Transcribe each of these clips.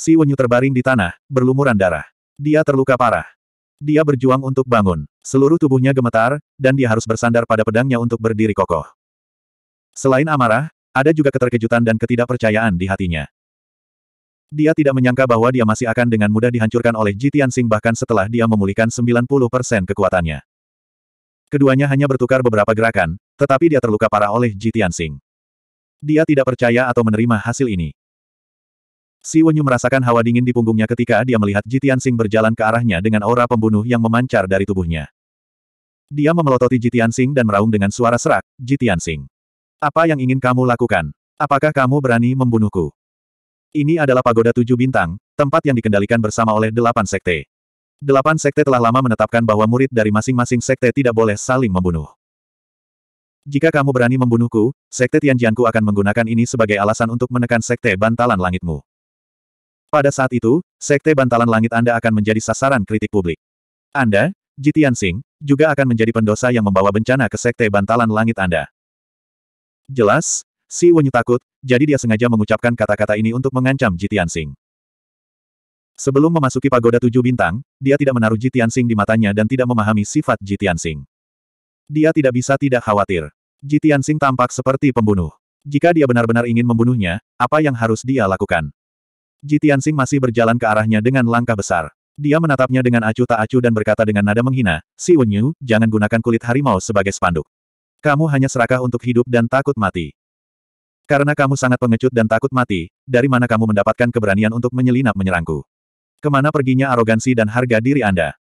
Si Wenyu terbaring di tanah, berlumuran darah. Dia terluka parah. Dia berjuang untuk bangun. Seluruh tubuhnya gemetar, dan dia harus bersandar pada pedangnya untuk berdiri kokoh. Selain amarah, ada juga keterkejutan dan ketidakpercayaan di hatinya. Dia tidak menyangka bahwa dia masih akan dengan mudah dihancurkan oleh Jitian Sing bahkan setelah dia memulihkan 90% kekuatannya. Keduanya hanya bertukar beberapa gerakan, tetapi dia terluka parah oleh Jitian Sing. Dia tidak percaya atau menerima hasil ini. Si Wenyu merasakan hawa dingin di punggungnya ketika dia melihat Jitian Sing berjalan ke arahnya dengan aura pembunuh yang memancar dari tubuhnya. Dia memelototi Jitian Sing dan meraung dengan suara serak, Jitian Sing. Apa yang ingin kamu lakukan? Apakah kamu berani membunuhku? Ini adalah pagoda tujuh bintang, tempat yang dikendalikan bersama oleh delapan sekte. Delapan sekte telah lama menetapkan bahwa murid dari masing-masing sekte tidak boleh saling membunuh. Jika kamu berani membunuhku, sekte Tianjianku akan menggunakan ini sebagai alasan untuk menekan sekte bantalan langitmu. Pada saat itu, Sekte Bantalan Langit Anda akan menjadi sasaran kritik publik. Anda, Jitian Singh, juga akan menjadi pendosa yang membawa bencana ke Sekte Bantalan Langit Anda. Jelas, Si Wenyu takut, jadi dia sengaja mengucapkan kata-kata ini untuk mengancam Jitian Singh. Sebelum memasuki pagoda tujuh bintang, dia tidak menaruh Jitian Singh di matanya dan tidak memahami sifat Jitian Singh. Dia tidak bisa tidak khawatir. Jitian Singh tampak seperti pembunuh. Jika dia benar-benar ingin membunuhnya, apa yang harus dia lakukan? Ji Tianxing masih berjalan ke arahnya dengan langkah besar. Dia menatapnya dengan acuh tak acuh dan berkata dengan nada menghina, Si Wenyu, jangan gunakan kulit harimau sebagai spanduk. Kamu hanya serakah untuk hidup dan takut mati. Karena kamu sangat pengecut dan takut mati, dari mana kamu mendapatkan keberanian untuk menyelinap menyerangku? Kemana perginya arogansi dan harga diri Anda?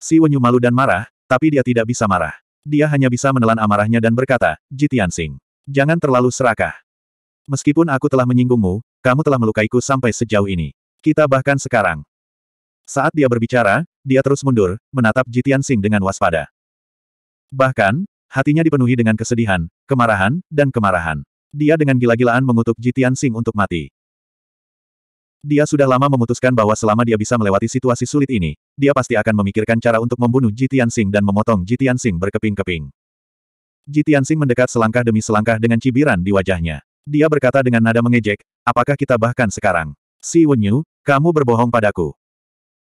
Si Wenyu malu dan marah, tapi dia tidak bisa marah. Dia hanya bisa menelan amarahnya dan berkata, Ji Tianxing, jangan terlalu serakah. Meskipun aku telah menyinggungmu, kamu telah melukaiku sampai sejauh ini. Kita bahkan sekarang. Saat dia berbicara, dia terus mundur, menatap Jitian Sing dengan waspada. Bahkan, hatinya dipenuhi dengan kesedihan, kemarahan, dan kemarahan. Dia dengan gila-gilaan mengutuk Jitian Sing untuk mati. Dia sudah lama memutuskan bahwa selama dia bisa melewati situasi sulit ini, dia pasti akan memikirkan cara untuk membunuh Jitian Sing dan memotong Jitian Sing berkeping-keping. Jitian Sing mendekat selangkah demi selangkah dengan cibiran di wajahnya. Dia berkata dengan nada mengejek, Apakah kita bahkan sekarang? Si Wenyu, kamu berbohong padaku.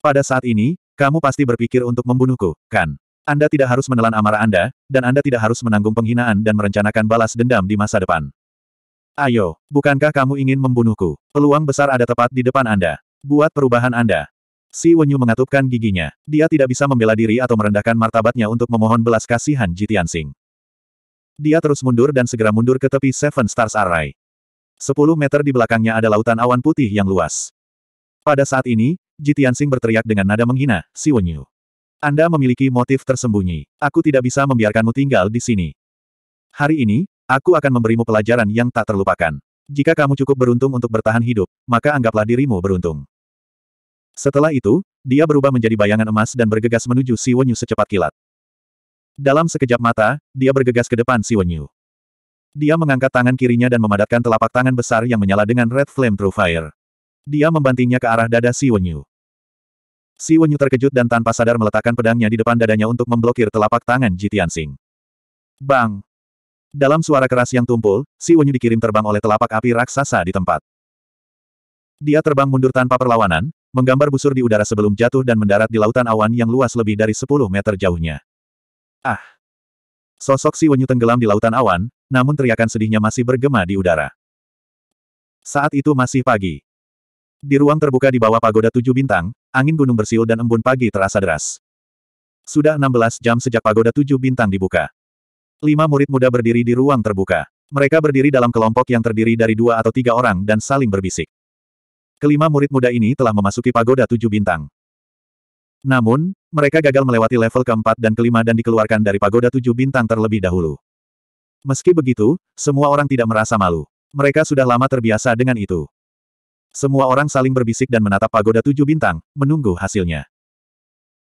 Pada saat ini, kamu pasti berpikir untuk membunuhku, kan? Anda tidak harus menelan amarah Anda, dan Anda tidak harus menanggung penghinaan dan merencanakan balas dendam di masa depan. Ayo, bukankah kamu ingin membunuhku? Peluang besar ada tepat di depan Anda. Buat perubahan Anda. Si Wenyu mengatupkan giginya. Dia tidak bisa membela diri atau merendahkan martabatnya untuk memohon belas kasihan Jitian Sing. Dia terus mundur dan segera mundur ke tepi Seven Stars Array. Sepuluh meter di belakangnya ada lautan awan putih yang luas. Pada saat ini, Jitiansing berteriak dengan nada menghina, Wenyu. Anda memiliki motif tersembunyi. Aku tidak bisa membiarkanmu tinggal di sini. Hari ini, aku akan memberimu pelajaran yang tak terlupakan. Jika kamu cukup beruntung untuk bertahan hidup, maka anggaplah dirimu beruntung. Setelah itu, dia berubah menjadi bayangan emas dan bergegas menuju Wenyu secepat kilat. Dalam sekejap mata, dia bergegas ke depan Wenyu. Dia mengangkat tangan kirinya dan memadatkan telapak tangan besar yang menyala dengan Red Flame True Fire. Dia membantingnya ke arah dada Si Wenyu. Si Wenyu terkejut dan tanpa sadar meletakkan pedangnya di depan dadanya untuk memblokir telapak tangan Jitian Sing. Bang! Dalam suara keras yang tumpul, Si Wenyu dikirim terbang oleh telapak api raksasa di tempat. Dia terbang mundur tanpa perlawanan, menggambar busur di udara sebelum jatuh dan mendarat di lautan awan yang luas lebih dari 10 meter jauhnya. Ah! Sosok si Wenyu tenggelam di lautan awan, namun teriakan sedihnya masih bergema di udara. Saat itu masih pagi. Di ruang terbuka di bawah pagoda tujuh bintang, angin gunung bersiul dan embun pagi terasa deras. Sudah 16 jam sejak pagoda tujuh bintang dibuka. Lima murid muda berdiri di ruang terbuka. Mereka berdiri dalam kelompok yang terdiri dari dua atau tiga orang dan saling berbisik. Kelima murid muda ini telah memasuki pagoda tujuh bintang. Namun, mereka gagal melewati level keempat dan kelima dan dikeluarkan dari pagoda tujuh bintang terlebih dahulu. Meski begitu, semua orang tidak merasa malu. Mereka sudah lama terbiasa dengan itu. Semua orang saling berbisik dan menatap pagoda tujuh bintang, menunggu hasilnya.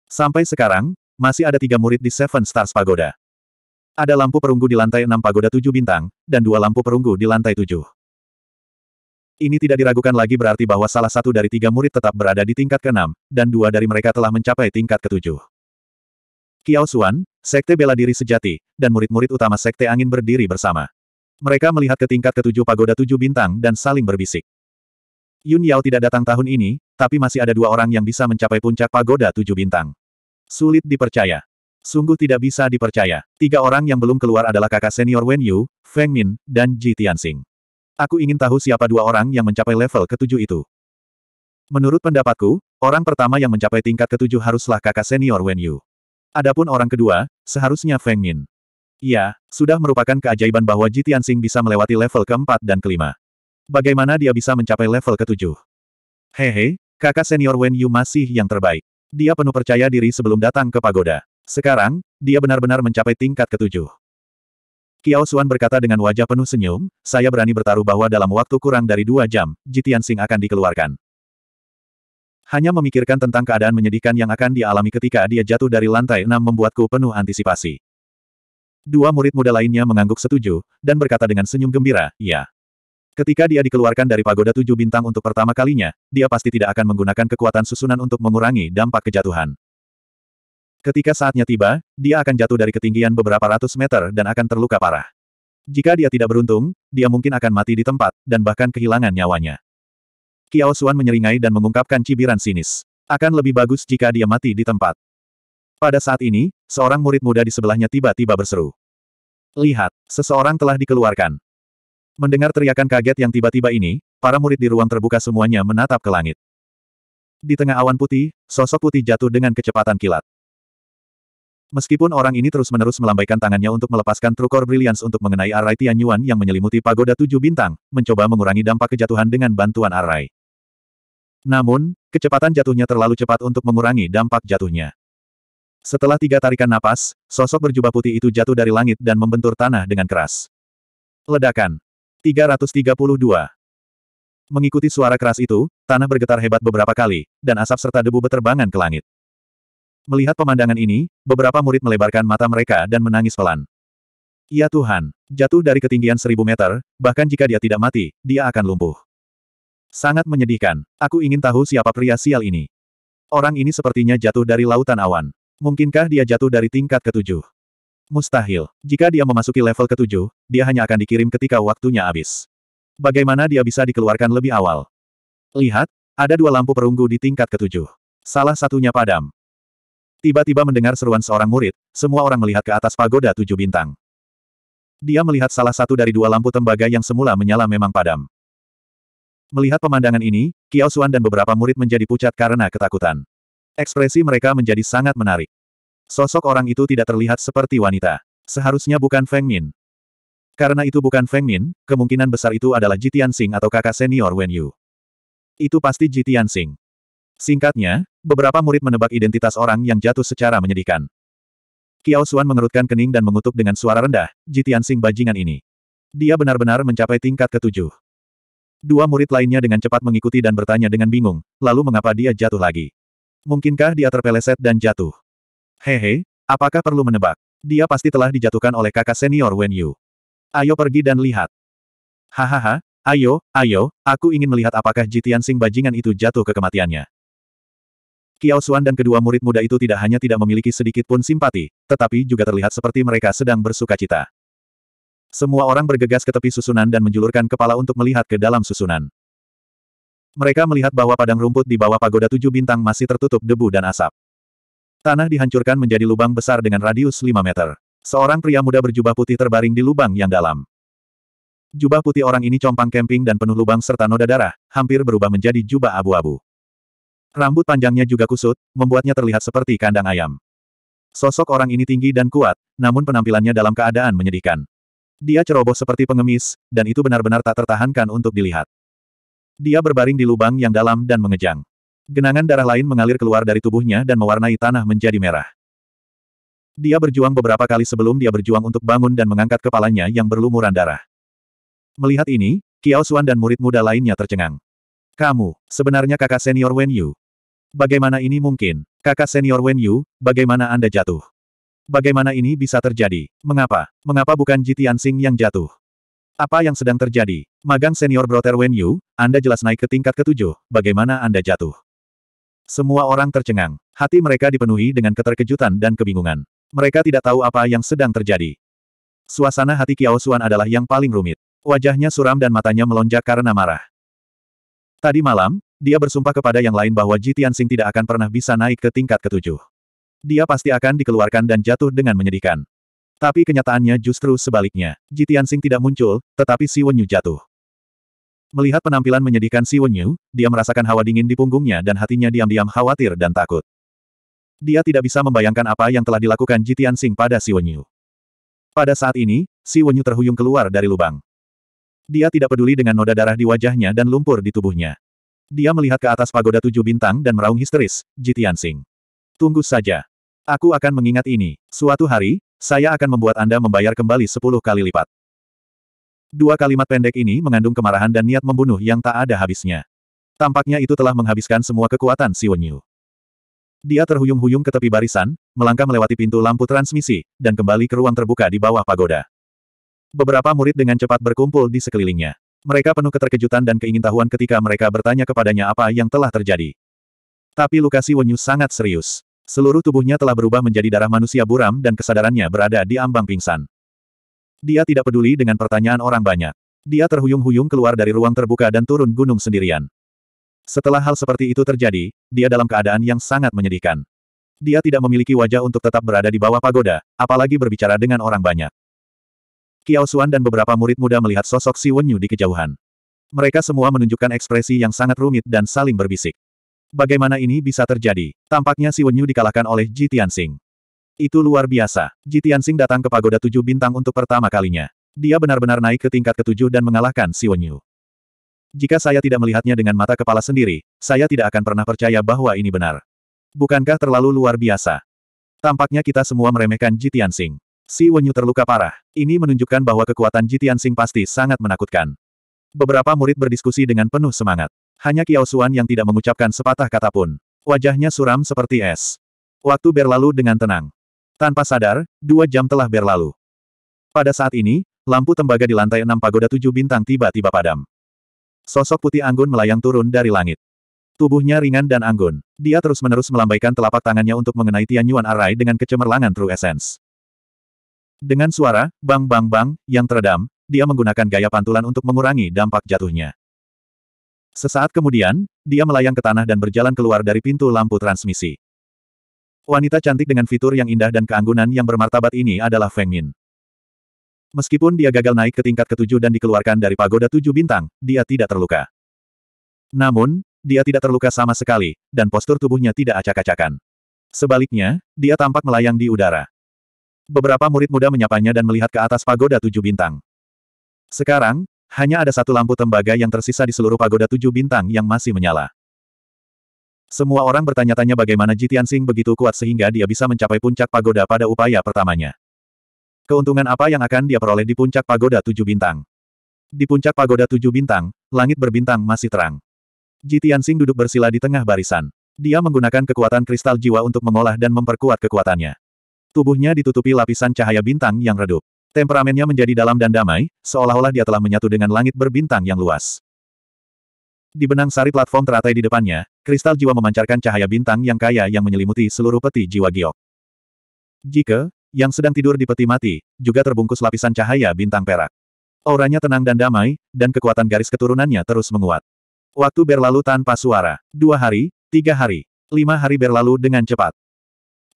Sampai sekarang, masih ada tiga murid di Seven Stars Pagoda. Ada lampu perunggu di lantai enam pagoda tujuh bintang, dan dua lampu perunggu di lantai tujuh. Ini tidak diragukan lagi berarti bahwa salah satu dari tiga murid tetap berada di tingkat ke-6, dan dua dari mereka telah mencapai tingkat ke-7. Kiao Xuan, Sekte Bela Diri Sejati, dan murid-murid utama Sekte Angin berdiri bersama. Mereka melihat ke tingkat ketujuh pagoda tujuh bintang dan saling berbisik. Yun Yao tidak datang tahun ini, tapi masih ada dua orang yang bisa mencapai puncak pagoda tujuh bintang. Sulit dipercaya. Sungguh tidak bisa dipercaya. Tiga orang yang belum keluar adalah kakak senior Wen Yu, Feng Min, dan Ji Tianxing. Aku ingin tahu siapa dua orang yang mencapai level ketujuh itu. Menurut pendapatku, orang pertama yang mencapai tingkat ketujuh haruslah kakak senior Wen Yu. Adapun orang kedua, seharusnya Feng Min. Ya, sudah merupakan keajaiban bahwa Ji Tianxing bisa melewati level keempat dan kelima. Bagaimana dia bisa mencapai level ketujuh? Hehe, kakak senior Wen Yu masih yang terbaik. Dia penuh percaya diri sebelum datang ke pagoda. Sekarang, dia benar-benar mencapai tingkat ketujuh. Yao Xuan berkata dengan wajah penuh senyum, saya berani bertaruh bahwa dalam waktu kurang dari dua jam, Jitian Sing akan dikeluarkan. Hanya memikirkan tentang keadaan menyedihkan yang akan dialami ketika dia jatuh dari lantai enam membuatku penuh antisipasi. Dua murid muda lainnya mengangguk setuju, dan berkata dengan senyum gembira, ya. Ketika dia dikeluarkan dari pagoda tujuh bintang untuk pertama kalinya, dia pasti tidak akan menggunakan kekuatan susunan untuk mengurangi dampak kejatuhan. Ketika saatnya tiba, dia akan jatuh dari ketinggian beberapa ratus meter dan akan terluka parah. Jika dia tidak beruntung, dia mungkin akan mati di tempat, dan bahkan kehilangan nyawanya. Kiao Xuan menyeringai dan mengungkapkan cibiran sinis. Akan lebih bagus jika dia mati di tempat. Pada saat ini, seorang murid muda di sebelahnya tiba-tiba berseru. Lihat, seseorang telah dikeluarkan. Mendengar teriakan kaget yang tiba-tiba ini, para murid di ruang terbuka semuanya menatap ke langit. Di tengah awan putih, sosok putih jatuh dengan kecepatan kilat. Meskipun orang ini terus-menerus melambaikan tangannya untuk melepaskan Trukor Brilliance untuk mengenai Arai Tianyuan yang menyelimuti pagoda tujuh bintang, mencoba mengurangi dampak kejatuhan dengan bantuan Arai. Namun, kecepatan jatuhnya terlalu cepat untuk mengurangi dampak jatuhnya. Setelah tiga tarikan napas, sosok berjubah putih itu jatuh dari langit dan membentur tanah dengan keras. Ledakan. 332. Mengikuti suara keras itu, tanah bergetar hebat beberapa kali, dan asap serta debu beterbangan ke langit. Melihat pemandangan ini, beberapa murid melebarkan mata mereka dan menangis pelan. Ya Tuhan, jatuh dari ketinggian seribu meter, bahkan jika dia tidak mati, dia akan lumpuh. Sangat menyedihkan. Aku ingin tahu siapa pria sial ini. Orang ini sepertinya jatuh dari lautan awan. Mungkinkah dia jatuh dari tingkat ketujuh? Mustahil. Jika dia memasuki level ketujuh, dia hanya akan dikirim ketika waktunya habis. Bagaimana dia bisa dikeluarkan lebih awal? Lihat, ada dua lampu perunggu di tingkat ketujuh. Salah satunya padam. Tiba-tiba mendengar seruan seorang murid, semua orang melihat ke atas pagoda tujuh bintang. Dia melihat salah satu dari dua lampu tembaga yang semula menyala memang padam. Melihat pemandangan ini, Kiao Xuan dan beberapa murid menjadi pucat karena ketakutan. Ekspresi mereka menjadi sangat menarik. Sosok orang itu tidak terlihat seperti wanita. Seharusnya bukan Feng Min. Karena itu bukan Feng Min, kemungkinan besar itu adalah Jitian Sing atau kakak senior Wen Yu. Itu pasti Jitian Sing. Singkatnya, Beberapa murid menebak identitas orang yang jatuh secara menyedihkan. Kiao Xuan mengerutkan kening dan mengutuk dengan suara rendah, Jitian Sing bajingan ini. Dia benar-benar mencapai tingkat ketujuh. Dua murid lainnya dengan cepat mengikuti dan bertanya dengan bingung, lalu mengapa dia jatuh lagi? Mungkinkah dia terpeleset dan jatuh? Hehe, apakah perlu menebak? Dia pasti telah dijatuhkan oleh kakak senior Wen Yu. Ayo pergi dan lihat. Hahaha, ayo, ayo, aku ingin melihat apakah Jitian Sing bajingan itu jatuh ke kematiannya. Kiao Xuan dan kedua murid muda itu tidak hanya tidak memiliki sedikit pun simpati, tetapi juga terlihat seperti mereka sedang bersuka cita. Semua orang bergegas ke tepi susunan dan menjulurkan kepala untuk melihat ke dalam susunan. Mereka melihat bahwa padang rumput di bawah pagoda tujuh bintang masih tertutup debu dan asap. Tanah dihancurkan menjadi lubang besar dengan radius 5 meter. Seorang pria muda berjubah putih terbaring di lubang yang dalam. Jubah putih orang ini compang kemping dan penuh lubang serta noda darah, hampir berubah menjadi jubah abu-abu. Rambut panjangnya juga kusut, membuatnya terlihat seperti kandang ayam. Sosok orang ini tinggi dan kuat, namun penampilannya dalam keadaan menyedihkan. Dia ceroboh seperti pengemis, dan itu benar-benar tak tertahankan untuk dilihat. Dia berbaring di lubang yang dalam dan mengejang. Genangan darah lain mengalir keluar dari tubuhnya dan mewarnai tanah menjadi merah. Dia berjuang beberapa kali sebelum dia berjuang untuk bangun dan mengangkat kepalanya yang berlumuran darah. Melihat ini, Kiao Xuan dan murid muda lainnya tercengang. Kamu, sebenarnya kakak senior Wen Yu. Bagaimana ini mungkin? Kakak senior Wen Yu, bagaimana Anda jatuh? Bagaimana ini bisa terjadi? Mengapa? Mengapa bukan Ji Tianxing yang jatuh? Apa yang sedang terjadi? Magang senior Brother Wen Yu, Anda jelas naik ke tingkat ketujuh, bagaimana Anda jatuh? Semua orang tercengang. Hati mereka dipenuhi dengan keterkejutan dan kebingungan. Mereka tidak tahu apa yang sedang terjadi. Suasana hati Kiao Xuan adalah yang paling rumit. Wajahnya suram dan matanya melonjak karena marah. Tadi malam, dia bersumpah kepada yang lain bahwa Ji Tianxing tidak akan pernah bisa naik ke tingkat ketujuh. Dia pasti akan dikeluarkan dan jatuh dengan menyedihkan. Tapi kenyataannya justru sebaliknya. Ji Tianxing tidak muncul, tetapi Si Wenyu jatuh. Melihat penampilan menyedihkan Si Wenyu, dia merasakan hawa dingin di punggungnya dan hatinya diam-diam khawatir dan takut. Dia tidak bisa membayangkan apa yang telah dilakukan Ji Tianxing pada Si Wenyu. Pada saat ini, Si Wenyu terhuyung keluar dari lubang. Dia tidak peduli dengan noda darah di wajahnya dan lumpur di tubuhnya. Dia melihat ke atas pagoda tujuh bintang dan meraung histeris, Jitian Sing. Tunggu saja. Aku akan mengingat ini. Suatu hari, saya akan membuat Anda membayar kembali sepuluh kali lipat. Dua kalimat pendek ini mengandung kemarahan dan niat membunuh yang tak ada habisnya. Tampaknya itu telah menghabiskan semua kekuatan si Wenyu. Dia terhuyung-huyung ke tepi barisan, melangkah melewati pintu lampu transmisi, dan kembali ke ruang terbuka di bawah pagoda. Beberapa murid dengan cepat berkumpul di sekelilingnya. Mereka penuh keterkejutan dan keingintahuan ketika mereka bertanya kepadanya apa yang telah terjadi. Tapi Lukasi Wenyu sangat serius. Seluruh tubuhnya telah berubah menjadi darah manusia buram dan kesadarannya berada di ambang pingsan. Dia tidak peduli dengan pertanyaan orang banyak. Dia terhuyung-huyung keluar dari ruang terbuka dan turun gunung sendirian. Setelah hal seperti itu terjadi, dia dalam keadaan yang sangat menyedihkan. Dia tidak memiliki wajah untuk tetap berada di bawah pagoda, apalagi berbicara dengan orang banyak. Kiao Xuan dan beberapa murid muda melihat sosok Si Wenyu di kejauhan. Mereka semua menunjukkan ekspresi yang sangat rumit dan saling berbisik. Bagaimana ini bisa terjadi? Tampaknya Si Wenyu dikalahkan oleh Ji Tianxing. Itu luar biasa. Ji Tianxing datang ke Pagoda Tujuh Bintang untuk pertama kalinya. Dia benar-benar naik ke tingkat ketujuh dan mengalahkan Si Wenyu. Jika saya tidak melihatnya dengan mata kepala sendiri, saya tidak akan pernah percaya bahwa ini benar. Bukankah terlalu luar biasa? Tampaknya kita semua meremehkan Ji Tianxing. Si Wenyu terluka parah. Ini menunjukkan bahwa kekuatan Jitian Sing pasti sangat menakutkan. Beberapa murid berdiskusi dengan penuh semangat. Hanya Kiao Suan yang tidak mengucapkan sepatah kata pun. Wajahnya suram seperti es. Waktu berlalu dengan tenang. Tanpa sadar, dua jam telah berlalu. Pada saat ini, lampu tembaga di lantai enam pagoda tujuh bintang tiba-tiba padam. Sosok putih anggun melayang turun dari langit. Tubuhnya ringan dan anggun. Dia terus-menerus melambaikan telapak tangannya untuk mengenai Tianyuan Arai dengan kecemerlangan True Essence. Dengan suara, bang-bang-bang, yang teredam, dia menggunakan gaya pantulan untuk mengurangi dampak jatuhnya. Sesaat kemudian, dia melayang ke tanah dan berjalan keluar dari pintu lampu transmisi. Wanita cantik dengan fitur yang indah dan keanggunan yang bermartabat ini adalah Feng Min. Meskipun dia gagal naik ke tingkat ketujuh dan dikeluarkan dari pagoda tujuh bintang, dia tidak terluka. Namun, dia tidak terluka sama sekali, dan postur tubuhnya tidak acak-acakan. Sebaliknya, dia tampak melayang di udara. Beberapa murid muda menyapanya dan melihat ke atas pagoda tujuh bintang. Sekarang, hanya ada satu lampu tembaga yang tersisa di seluruh pagoda tujuh bintang yang masih menyala. Semua orang bertanya-tanya bagaimana Jitian Sing begitu kuat sehingga dia bisa mencapai puncak pagoda pada upaya pertamanya. Keuntungan apa yang akan dia peroleh di puncak pagoda tujuh bintang? Di puncak pagoda tujuh bintang, langit berbintang masih terang. Jitian Sing duduk bersila di tengah barisan. Dia menggunakan kekuatan kristal jiwa untuk mengolah dan memperkuat kekuatannya. Tubuhnya ditutupi lapisan cahaya bintang yang redup. Temperamennya menjadi dalam dan damai, seolah-olah dia telah menyatu dengan langit berbintang yang luas. Di benang sari platform teratai di depannya, kristal jiwa memancarkan cahaya bintang yang kaya yang menyelimuti seluruh peti jiwa giok. Jika, yang sedang tidur di peti mati, juga terbungkus lapisan cahaya bintang perak. Auranya tenang dan damai, dan kekuatan garis keturunannya terus menguat. Waktu berlalu tanpa suara. Dua hari, tiga hari, lima hari berlalu dengan cepat.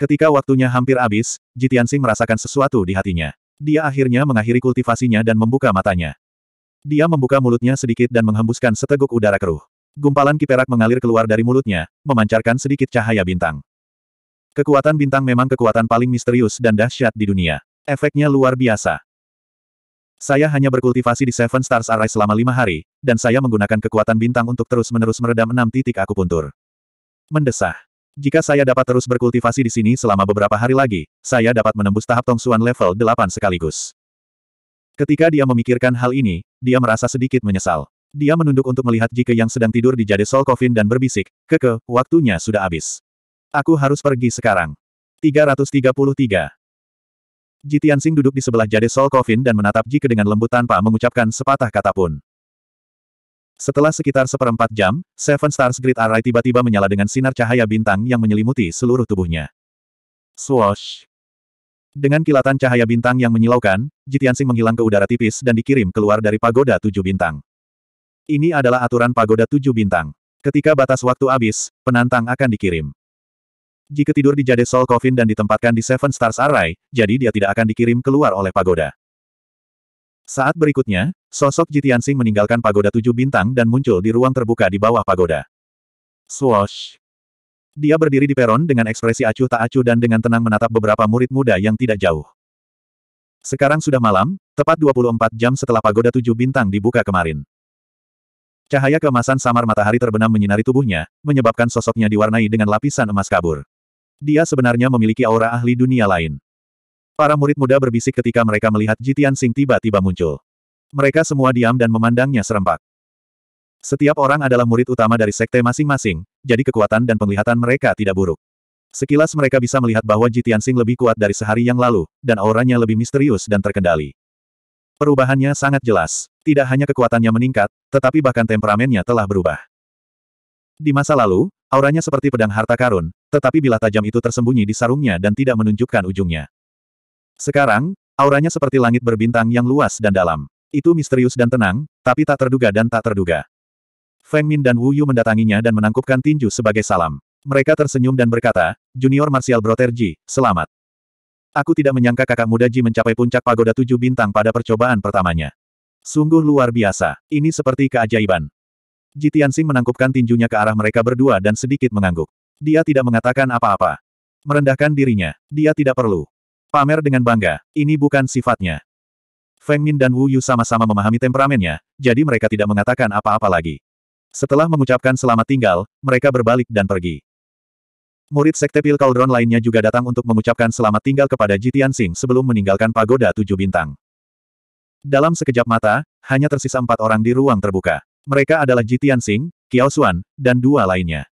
Ketika waktunya hampir habis, Jitiansing merasakan sesuatu di hatinya. Dia akhirnya mengakhiri kultivasinya dan membuka matanya. Dia membuka mulutnya sedikit dan menghembuskan seteguk udara keruh. Gumpalan kiperak mengalir keluar dari mulutnya, memancarkan sedikit cahaya bintang. Kekuatan bintang memang kekuatan paling misterius dan dahsyat di dunia. Efeknya luar biasa. Saya hanya berkultivasi di Seven Stars Array selama lima hari, dan saya menggunakan kekuatan bintang untuk terus-menerus meredam enam titik akupuntur. Mendesah. Jika saya dapat terus berkultivasi di sini selama beberapa hari lagi, saya dapat menembus tahap Tong Tongsuan level 8 sekaligus. Ketika dia memikirkan hal ini, dia merasa sedikit menyesal. Dia menunduk untuk melihat Jike yang sedang tidur di jade Soul Coffin dan berbisik, Keke, waktunya sudah habis. Aku harus pergi sekarang. 333. Sing duduk di sebelah jade Soul Coffin dan menatap Jike dengan lembut tanpa mengucapkan sepatah kata pun. Setelah sekitar seperempat jam, Seven Stars Grid Array tiba-tiba menyala dengan sinar cahaya bintang yang menyelimuti seluruh tubuhnya. Swoosh! Dengan kilatan cahaya bintang yang menyilaukan, Jitiansing menghilang ke udara tipis dan dikirim keluar dari pagoda tujuh bintang. Ini adalah aturan pagoda tujuh bintang. Ketika batas waktu habis, penantang akan dikirim. Jika tidur di Jade Soul Coffin dan ditempatkan di Seven Stars Array, jadi dia tidak akan dikirim keluar oleh pagoda. Saat berikutnya, sosok Jitiansing meninggalkan pagoda tujuh bintang dan muncul di ruang terbuka di bawah pagoda. Swoosh! Dia berdiri di peron dengan ekspresi acuh tak acuh dan dengan tenang menatap beberapa murid muda yang tidak jauh. Sekarang sudah malam, tepat 24 jam setelah pagoda tujuh bintang dibuka kemarin. Cahaya kemasan samar matahari terbenam menyinari tubuhnya, menyebabkan sosoknya diwarnai dengan lapisan emas kabur. Dia sebenarnya memiliki aura ahli dunia lain. Para murid muda berbisik ketika mereka melihat Jitian Sing tiba-tiba muncul. Mereka semua diam dan memandangnya serempak. Setiap orang adalah murid utama dari sekte masing-masing, jadi kekuatan dan penglihatan mereka tidak buruk. Sekilas mereka bisa melihat bahwa Jitian Sing lebih kuat dari sehari yang lalu, dan auranya lebih misterius dan terkendali. Perubahannya sangat jelas. Tidak hanya kekuatannya meningkat, tetapi bahkan temperamennya telah berubah. Di masa lalu, auranya seperti pedang harta karun, tetapi bila tajam itu tersembunyi di sarungnya dan tidak menunjukkan ujungnya. Sekarang, auranya seperti langit berbintang yang luas dan dalam. Itu misterius dan tenang, tapi tak terduga dan tak terduga. Feng Min dan Wu Yu mendatanginya dan menangkupkan tinju sebagai salam. Mereka tersenyum dan berkata, Junior Martial Brother Ji, selamat. Aku tidak menyangka kakak muda Ji mencapai puncak pagoda tujuh bintang pada percobaan pertamanya. Sungguh luar biasa, ini seperti keajaiban. Ji Tianxing menangkupkan tinjunya ke arah mereka berdua dan sedikit mengangguk. Dia tidak mengatakan apa-apa. Merendahkan dirinya, dia tidak perlu. Pamer dengan bangga, ini bukan sifatnya. Feng Min dan Wu Yu sama-sama memahami temperamennya, jadi mereka tidak mengatakan apa-apa lagi. Setelah mengucapkan selamat tinggal, mereka berbalik dan pergi. Murid Sekte Pil Cauldron lainnya juga datang untuk mengucapkan selamat tinggal kepada Jitian Sing sebelum meninggalkan pagoda tujuh bintang. Dalam sekejap mata, hanya tersisa empat orang di ruang terbuka. Mereka adalah Jitian Sing, Qiao Xuan, dan dua lainnya.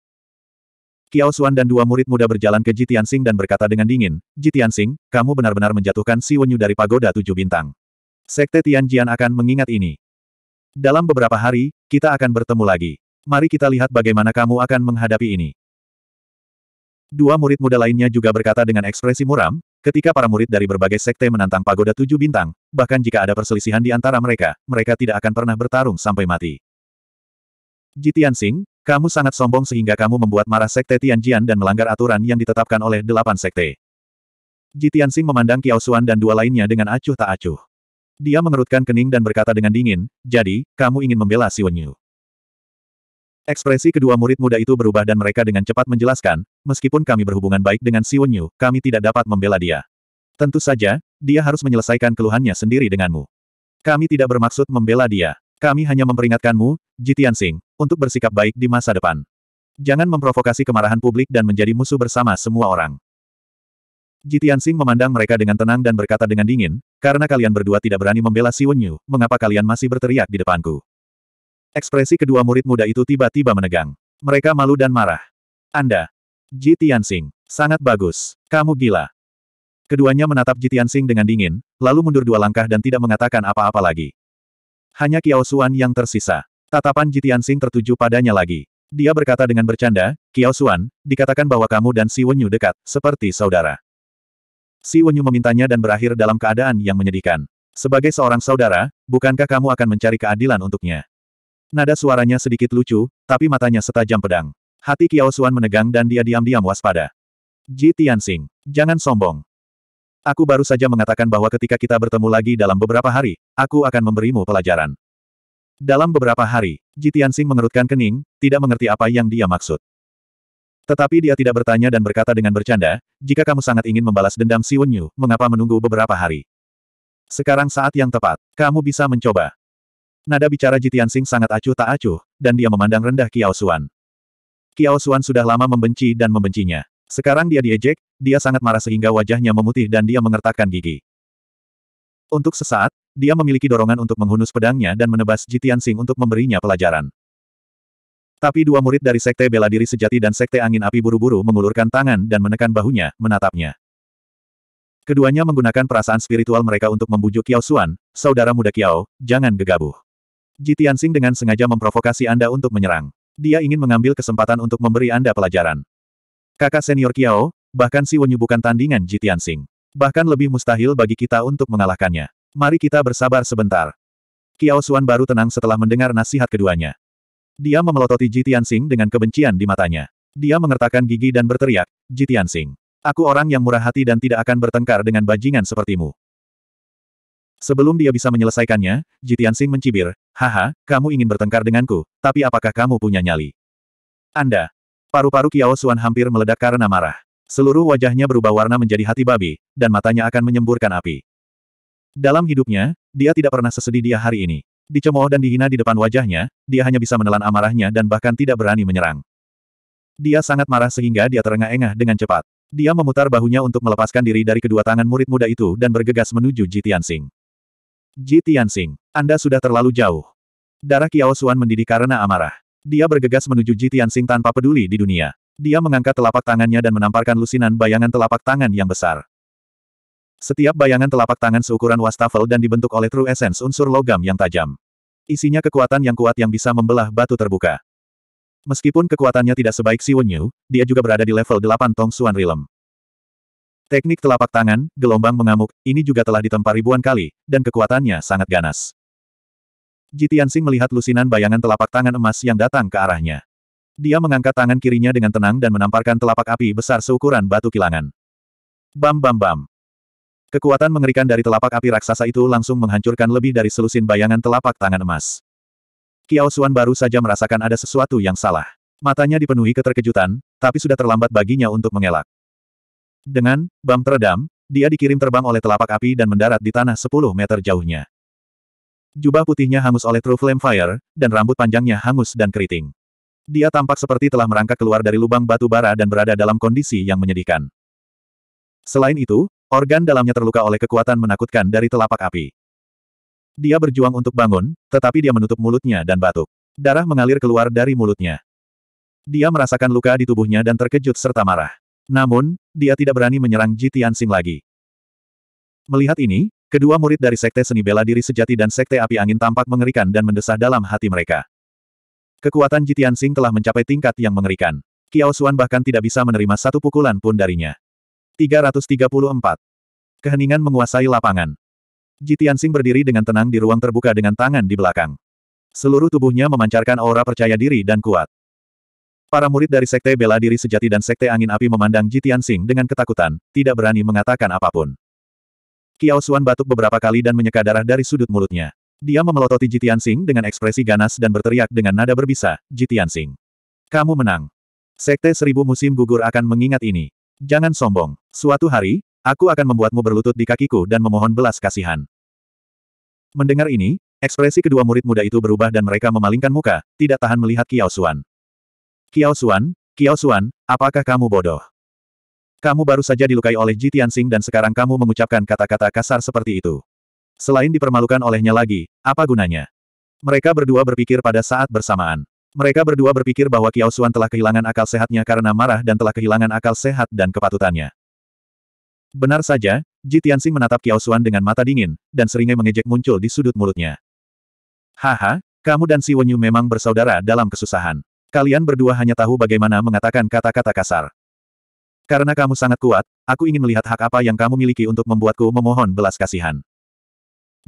Kiao Xuan dan dua murid muda berjalan ke Jitian Sing dan berkata dengan dingin, Jitian Sing, kamu benar-benar menjatuhkan Si Wenyu dari pagoda tujuh bintang. Sekte Tianjian akan mengingat ini. Dalam beberapa hari, kita akan bertemu lagi. Mari kita lihat bagaimana kamu akan menghadapi ini. Dua murid muda lainnya juga berkata dengan ekspresi muram, ketika para murid dari berbagai sekte menantang pagoda tujuh bintang, bahkan jika ada perselisihan di antara mereka, mereka tidak akan pernah bertarung sampai mati. Jitian Sing, kamu sangat sombong sehingga kamu membuat marah Sekte Tianjian dan melanggar aturan yang ditetapkan oleh delapan sekte. Ji Tianxing memandang Kiao Xuan dan dua lainnya dengan acuh tak acuh. Dia mengerutkan kening dan berkata dengan dingin, jadi, kamu ingin membela Si Wenyu. Ekspresi kedua murid muda itu berubah dan mereka dengan cepat menjelaskan, meskipun kami berhubungan baik dengan Si Wenyu, kami tidak dapat membela dia. Tentu saja, dia harus menyelesaikan keluhannya sendiri denganmu. Kami tidak bermaksud membela dia. Kami hanya memperingatkanmu, Jitian Singh, untuk bersikap baik di masa depan. Jangan memprovokasi kemarahan publik dan menjadi musuh bersama semua orang. Jitian Singh memandang mereka dengan tenang dan berkata dengan dingin, karena kalian berdua tidak berani membela Si Wenyu, mengapa kalian masih berteriak di depanku? Ekspresi kedua murid muda itu tiba-tiba menegang. Mereka malu dan marah. Anda, Jitian Singh, sangat bagus. Kamu gila. Keduanya menatap Jitian Singh dengan dingin, lalu mundur dua langkah dan tidak mengatakan apa-apa lagi. Hanya Kiao Xuan yang tersisa. Tatapan Jitian Sing tertuju padanya lagi. Dia berkata dengan bercanda, Kiao Xuan, dikatakan bahwa kamu dan Si Wenyu dekat, seperti saudara. Si Wenyu memintanya dan berakhir dalam keadaan yang menyedihkan. Sebagai seorang saudara, bukankah kamu akan mencari keadilan untuknya? Nada suaranya sedikit lucu, tapi matanya setajam pedang. Hati Kiao Xuan menegang dan dia diam-diam waspada. Ji Tianxing, jangan sombong. Aku baru saja mengatakan bahwa ketika kita bertemu lagi dalam beberapa hari, aku akan memberimu pelajaran. Dalam beberapa hari, Jitian Sing mengerutkan kening, tidak mengerti apa yang dia maksud. Tetapi dia tidak bertanya dan berkata dengan bercanda, jika kamu sangat ingin membalas dendam Si Wenyu, mengapa menunggu beberapa hari? Sekarang saat yang tepat, kamu bisa mencoba. Nada bicara Jitian Sing sangat acuh tak acuh, dan dia memandang rendah Kiao Xuan. Kiao Xuan sudah lama membenci dan membencinya. Sekarang dia diejek, dia sangat marah sehingga wajahnya memutih dan dia mengertakkan gigi. Untuk sesaat, dia memiliki dorongan untuk menghunus pedangnya dan menebas Jitian Sing untuk memberinya pelajaran. Tapi dua murid dari Sekte Bela Diri Sejati dan Sekte Angin Api buru-buru mengulurkan tangan dan menekan bahunya, menatapnya. Keduanya menggunakan perasaan spiritual mereka untuk membujuk Kiao Xuan, saudara muda Kiao, jangan gegabah. Jitian Sing dengan sengaja memprovokasi Anda untuk menyerang. Dia ingin mengambil kesempatan untuk memberi Anda pelajaran. Kakak senior Kiao, bahkan si Wenyu bukan tandingan Ji Tianxing. Bahkan lebih mustahil bagi kita untuk mengalahkannya. Mari kita bersabar sebentar. Kiao Xuan baru tenang setelah mendengar nasihat keduanya. Dia memelototi Ji Tianxing dengan kebencian di matanya. Dia mengertakkan gigi dan berteriak, Ji Tianxing. Aku orang yang murah hati dan tidak akan bertengkar dengan bajingan sepertimu. Sebelum dia bisa menyelesaikannya, Ji Tianxing mencibir, Haha, kamu ingin bertengkar denganku, tapi apakah kamu punya nyali? Anda, Paru-paru Kiao Xuan hampir meledak karena marah. Seluruh wajahnya berubah warna menjadi hati babi, dan matanya akan menyemburkan api. Dalam hidupnya, dia tidak pernah sesedih dia hari ini. Dicemooh dan dihina di depan wajahnya, dia hanya bisa menelan amarahnya dan bahkan tidak berani menyerang. Dia sangat marah sehingga dia terengah-engah dengan cepat. Dia memutar bahunya untuk melepaskan diri dari kedua tangan murid muda itu dan bergegas menuju Ji Tianxing. Ji Tianxing, Anda sudah terlalu jauh. Darah Kiao Xuan mendidih karena amarah. Dia bergegas menuju Ji Tianxing tanpa peduli di dunia. Dia mengangkat telapak tangannya dan menamparkan lusinan bayangan telapak tangan yang besar. Setiap bayangan telapak tangan seukuran wastafel dan dibentuk oleh True Essence unsur logam yang tajam. Isinya kekuatan yang kuat yang bisa membelah batu terbuka. Meskipun kekuatannya tidak sebaik Si Wenyu, dia juga berada di level 8 Tong Suan Rilem. Teknik telapak tangan, gelombang mengamuk, ini juga telah ditempa ribuan kali, dan kekuatannya sangat ganas. Jitiansing melihat lusinan bayangan telapak tangan emas yang datang ke arahnya. Dia mengangkat tangan kirinya dengan tenang dan menamparkan telapak api besar seukuran batu kilangan. Bam bam bam. Kekuatan mengerikan dari telapak api raksasa itu langsung menghancurkan lebih dari selusin bayangan telapak tangan emas. Kiao Xuan baru saja merasakan ada sesuatu yang salah. Matanya dipenuhi keterkejutan, tapi sudah terlambat baginya untuk mengelak. Dengan bam teredam, dia dikirim terbang oleh telapak api dan mendarat di tanah 10 meter jauhnya. Jubah putihnya hangus oleh True Flame Fire, dan rambut panjangnya hangus dan keriting. Dia tampak seperti telah merangkak keluar dari lubang batu bara dan berada dalam kondisi yang menyedihkan. Selain itu, organ dalamnya terluka oleh kekuatan menakutkan dari telapak api. Dia berjuang untuk bangun, tetapi dia menutup mulutnya dan batuk. Darah mengalir keluar dari mulutnya. Dia merasakan luka di tubuhnya dan terkejut serta marah. Namun, dia tidak berani menyerang Jitian Sing lagi. Melihat ini, Kedua murid dari Sekte Seni Bela Diri Sejati dan Sekte Api Angin tampak mengerikan dan mendesah dalam hati mereka. Kekuatan Jitian Sing telah mencapai tingkat yang mengerikan. Kiao Xuan bahkan tidak bisa menerima satu pukulan pun darinya. 334. Keheningan menguasai lapangan. Jitian Sing berdiri dengan tenang di ruang terbuka dengan tangan di belakang. Seluruh tubuhnya memancarkan aura percaya diri dan kuat. Para murid dari Sekte Bela Diri Sejati dan Sekte Angin Api memandang Jitian Sing dengan ketakutan, tidak berani mengatakan apapun. Kiao Xuan batuk beberapa kali dan menyeka darah dari sudut mulutnya. Dia memelototi Jitian Tianxing dengan ekspresi ganas dan berteriak dengan nada berbisa, Jitian Tianxing. Kamu menang. Sekte seribu musim gugur akan mengingat ini. Jangan sombong. Suatu hari, aku akan membuatmu berlutut di kakiku dan memohon belas kasihan. Mendengar ini, ekspresi kedua murid muda itu berubah dan mereka memalingkan muka, tidak tahan melihat Kiao Xuan. Kiao Xuan, Kiao Xuan, apakah kamu bodoh? Kamu baru saja dilukai oleh Ji Tianxing dan sekarang kamu mengucapkan kata-kata kasar seperti itu. Selain dipermalukan olehnya lagi, apa gunanya? Mereka berdua berpikir pada saat bersamaan. Mereka berdua berpikir bahwa Kiao Xuan telah kehilangan akal sehatnya karena marah dan telah kehilangan akal sehat dan kepatutannya. Benar saja, Ji Tianxing menatap Kiao Xuan dengan mata dingin, dan seringai mengejek muncul di sudut mulutnya. Haha, kamu dan Si Wenyu memang bersaudara dalam kesusahan. Kalian berdua hanya tahu bagaimana mengatakan kata-kata kasar. Karena kamu sangat kuat, aku ingin melihat hak apa yang kamu miliki untuk membuatku memohon belas kasihan.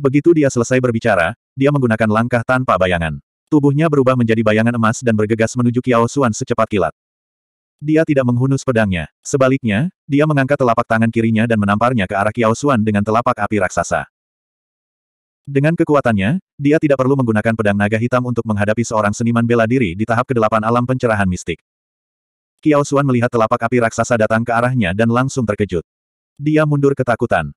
Begitu dia selesai berbicara, dia menggunakan langkah tanpa bayangan. Tubuhnya berubah menjadi bayangan emas dan bergegas menuju Kiao Xuan secepat kilat. Dia tidak menghunus pedangnya. Sebaliknya, dia mengangkat telapak tangan kirinya dan menamparnya ke arah Kiao Xuan dengan telapak api raksasa. Dengan kekuatannya, dia tidak perlu menggunakan pedang naga hitam untuk menghadapi seorang seniman bela diri di tahap kedelapan alam pencerahan mistik. Kiao Xuan melihat telapak api raksasa datang ke arahnya dan langsung terkejut. Dia mundur ketakutan.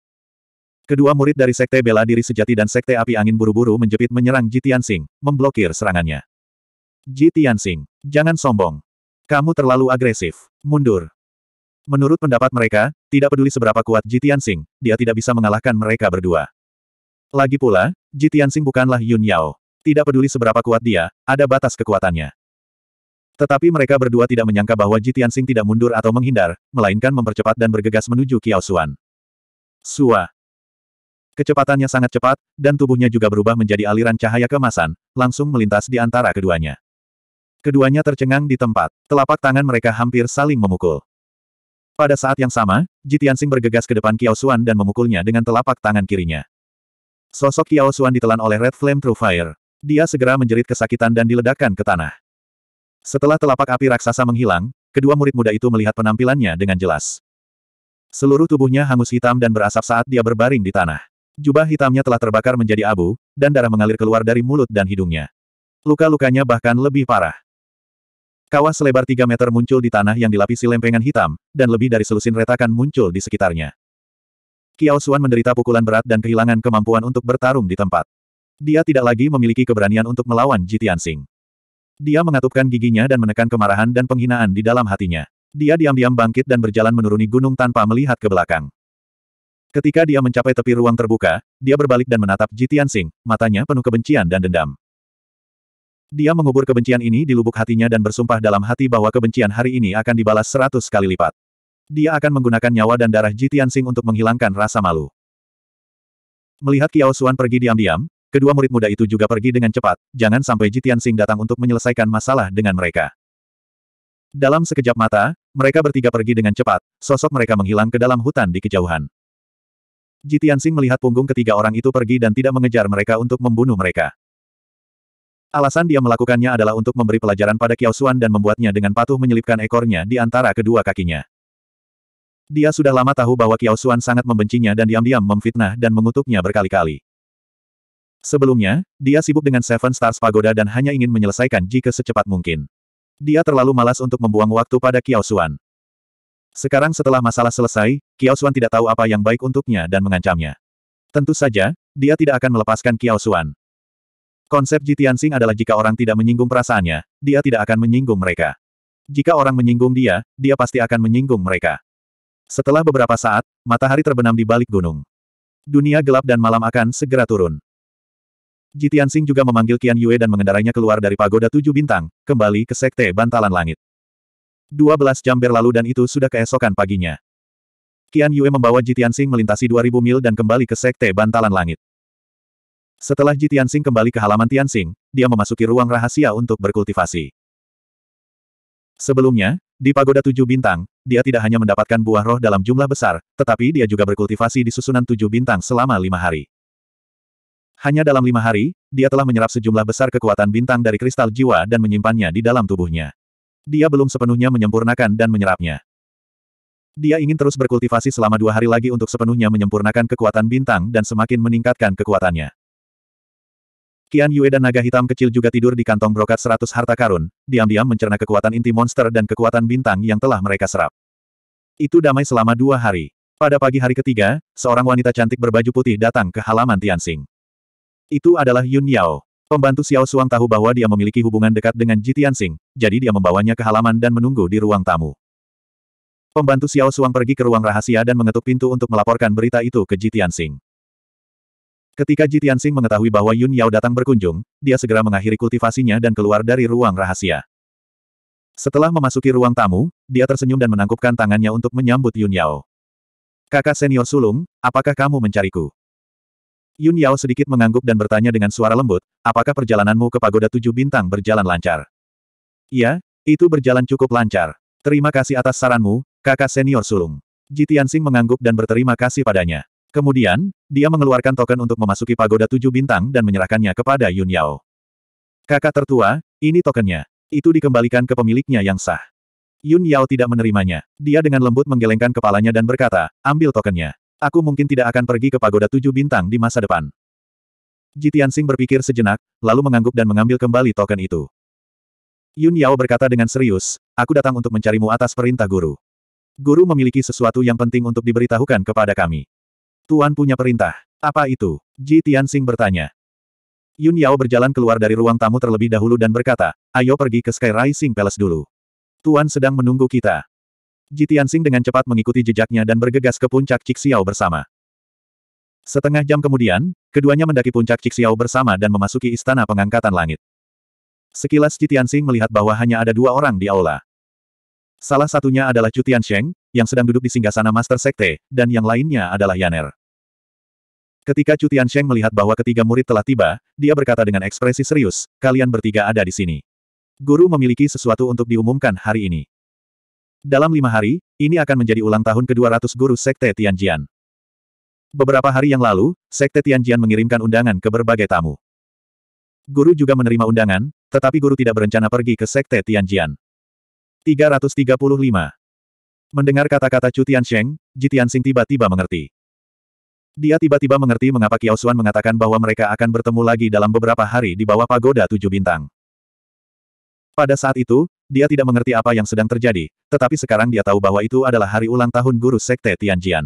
Kedua murid dari Sekte Bela Diri Sejati dan Sekte Api Angin buru-buru menjepit menyerang Ji Tianxing, memblokir serangannya. Ji Tianxing, jangan sombong. Kamu terlalu agresif. Mundur. Menurut pendapat mereka, tidak peduli seberapa kuat Ji Tianxing, dia tidak bisa mengalahkan mereka berdua. Lagi pula, Ji Tianxing bukanlah Yun Yao. Tidak peduli seberapa kuat dia, ada batas kekuatannya. Tetapi mereka berdua tidak menyangka bahwa Ji Tianxing tidak mundur atau menghindar, melainkan mempercepat dan bergegas menuju Kiao Suan. Sua. Kecepatannya sangat cepat, dan tubuhnya juga berubah menjadi aliran cahaya kemasan, langsung melintas di antara keduanya. Keduanya tercengang di tempat. Telapak tangan mereka hampir saling memukul. Pada saat yang sama, Ji Tianxing bergegas ke depan Kiao Suan dan memukulnya dengan telapak tangan kirinya. Sosok Kiao Suan ditelan oleh Red Flame True Fire. Dia segera menjerit kesakitan dan diledakkan ke tanah. Setelah telapak api raksasa menghilang, kedua murid muda itu melihat penampilannya dengan jelas. Seluruh tubuhnya hangus hitam dan berasap saat dia berbaring di tanah. Jubah hitamnya telah terbakar menjadi abu, dan darah mengalir keluar dari mulut dan hidungnya. Luka-lukanya bahkan lebih parah. Kawah selebar 3 meter muncul di tanah yang dilapisi lempengan hitam, dan lebih dari selusin retakan muncul di sekitarnya. Kiao Xuan menderita pukulan berat dan kehilangan kemampuan untuk bertarung di tempat. Dia tidak lagi memiliki keberanian untuk melawan Jitian Tianxing. Dia mengatupkan giginya dan menekan kemarahan dan penghinaan di dalam hatinya. Dia diam-diam bangkit dan berjalan menuruni gunung tanpa melihat ke belakang. Ketika dia mencapai tepi ruang terbuka, dia berbalik dan menatap Jitian Sing, matanya penuh kebencian dan dendam. Dia mengubur kebencian ini di lubuk hatinya dan bersumpah dalam hati bahwa kebencian hari ini akan dibalas seratus kali lipat. Dia akan menggunakan nyawa dan darah Jitian Sing untuk menghilangkan rasa malu. Melihat Kiao Xuan pergi diam-diam, Kedua murid muda itu juga pergi dengan cepat, jangan sampai Jitian Sing datang untuk menyelesaikan masalah dengan mereka. Dalam sekejap mata, mereka bertiga pergi dengan cepat, sosok mereka menghilang ke dalam hutan di kejauhan. Jitian Sing melihat punggung ketiga orang itu pergi dan tidak mengejar mereka untuk membunuh mereka. Alasan dia melakukannya adalah untuk memberi pelajaran pada Kiao Xuan dan membuatnya dengan patuh menyelipkan ekornya di antara kedua kakinya. Dia sudah lama tahu bahwa Kiao Xuan sangat membencinya dan diam-diam memfitnah dan mengutuknya berkali-kali. Sebelumnya, dia sibuk dengan Seven Stars Pagoda dan hanya ingin menyelesaikan jika secepat mungkin. Dia terlalu malas untuk membuang waktu pada Kiao Xuan. Sekarang setelah masalah selesai, Kiao Xuan tidak tahu apa yang baik untuknya dan mengancamnya. Tentu saja, dia tidak akan melepaskan Kiao Xuan. Konsep Jitiansing adalah jika orang tidak menyinggung perasaannya, dia tidak akan menyinggung mereka. Jika orang menyinggung dia, dia pasti akan menyinggung mereka. Setelah beberapa saat, matahari terbenam di balik gunung. Dunia gelap dan malam akan segera turun. Ji Tianxing juga memanggil Qian Yue dan mengendarainya keluar dari pagoda tujuh bintang, kembali ke sekte bantalan langit. 12 jam berlalu dan itu sudah keesokan paginya. Qian Yue membawa Ji Tianxing melintasi 2000 mil dan kembali ke sekte bantalan langit. Setelah Ji Tianxing kembali ke halaman Tianxing, dia memasuki ruang rahasia untuk berkultivasi. Sebelumnya, di pagoda tujuh bintang, dia tidak hanya mendapatkan buah roh dalam jumlah besar, tetapi dia juga berkultivasi di susunan tujuh bintang selama lima hari. Hanya dalam lima hari, dia telah menyerap sejumlah besar kekuatan bintang dari kristal jiwa dan menyimpannya di dalam tubuhnya. Dia belum sepenuhnya menyempurnakan dan menyerapnya. Dia ingin terus berkultivasi selama dua hari lagi untuk sepenuhnya menyempurnakan kekuatan bintang dan semakin meningkatkan kekuatannya. Kian Yue dan naga hitam kecil juga tidur di kantong brokat seratus harta karun, diam-diam mencerna kekuatan inti monster dan kekuatan bintang yang telah mereka serap. Itu damai selama dua hari. Pada pagi hari ketiga, seorang wanita cantik berbaju putih datang ke halaman Tianxing. Itu adalah Yun Yao. Pembantu Xiao Suang tahu bahwa dia memiliki hubungan dekat dengan Ji Tianxing, jadi dia membawanya ke halaman dan menunggu di ruang tamu. Pembantu Xiao Suang pergi ke ruang rahasia dan mengetuk pintu untuk melaporkan berita itu ke Ji Tianxing. Ketika Ji Tianxing mengetahui bahwa Yun Yao datang berkunjung, dia segera mengakhiri kultivasinya dan keluar dari ruang rahasia. Setelah memasuki ruang tamu, dia tersenyum dan menangkupkan tangannya untuk menyambut Yun Yao. Kakak senior sulung, apakah kamu mencariku? Yun Yao sedikit mengangguk dan bertanya dengan suara lembut, apakah perjalananmu ke Pagoda Tujuh Bintang berjalan lancar? Iya, itu berjalan cukup lancar. Terima kasih atas saranmu, kakak senior sulung. Jitian Sing mengangguk dan berterima kasih padanya. Kemudian, dia mengeluarkan token untuk memasuki Pagoda Tujuh Bintang dan menyerahkannya kepada Yun Yao. Kakak tertua, ini tokennya. Itu dikembalikan ke pemiliknya yang sah. Yun Yao tidak menerimanya. Dia dengan lembut menggelengkan kepalanya dan berkata, ambil tokennya. Aku mungkin tidak akan pergi ke pagoda tujuh bintang di masa depan. Sing berpikir sejenak, lalu mengangguk dan mengambil kembali token itu. Yun Yao berkata dengan serius, aku datang untuk mencarimu atas perintah guru. Guru memiliki sesuatu yang penting untuk diberitahukan kepada kami. Tuan punya perintah. Apa itu? Ji Tianxing bertanya. Yun Yao berjalan keluar dari ruang tamu terlebih dahulu dan berkata, ayo pergi ke Sky Rising Palace dulu. Tuan sedang menunggu kita. Ji Tianxing dengan cepat mengikuti jejaknya dan bergegas ke puncak Cixiao bersama. Setengah jam kemudian, keduanya mendaki puncak Cixiao bersama dan memasuki istana pengangkatan langit. Sekilas Ji Tianxing melihat bahwa hanya ada dua orang di aula. Salah satunya adalah Chu Tiansheng, yang sedang duduk di singgasana Master Sekte, dan yang lainnya adalah Yaner. Ketika Chu Tiansheng melihat bahwa ketiga murid telah tiba, dia berkata dengan ekspresi serius, kalian bertiga ada di sini. Guru memiliki sesuatu untuk diumumkan hari ini. Dalam lima hari, ini akan menjadi ulang tahun ke-200 guru Sekte Tianjian. Beberapa hari yang lalu, Sekte Tianjian mengirimkan undangan ke berbagai tamu. Guru juga menerima undangan, tetapi guru tidak berencana pergi ke Sekte Tianjian. 335. Mendengar kata-kata Chu Tiansheng, Ji Tianxing tiba-tiba mengerti. Dia tiba-tiba mengerti mengapa Xuan mengatakan bahwa mereka akan bertemu lagi dalam beberapa hari di bawah pagoda tujuh bintang. Pada saat itu, dia tidak mengerti apa yang sedang terjadi, tetapi sekarang dia tahu bahwa itu adalah hari ulang tahun guru sekte Tianjian.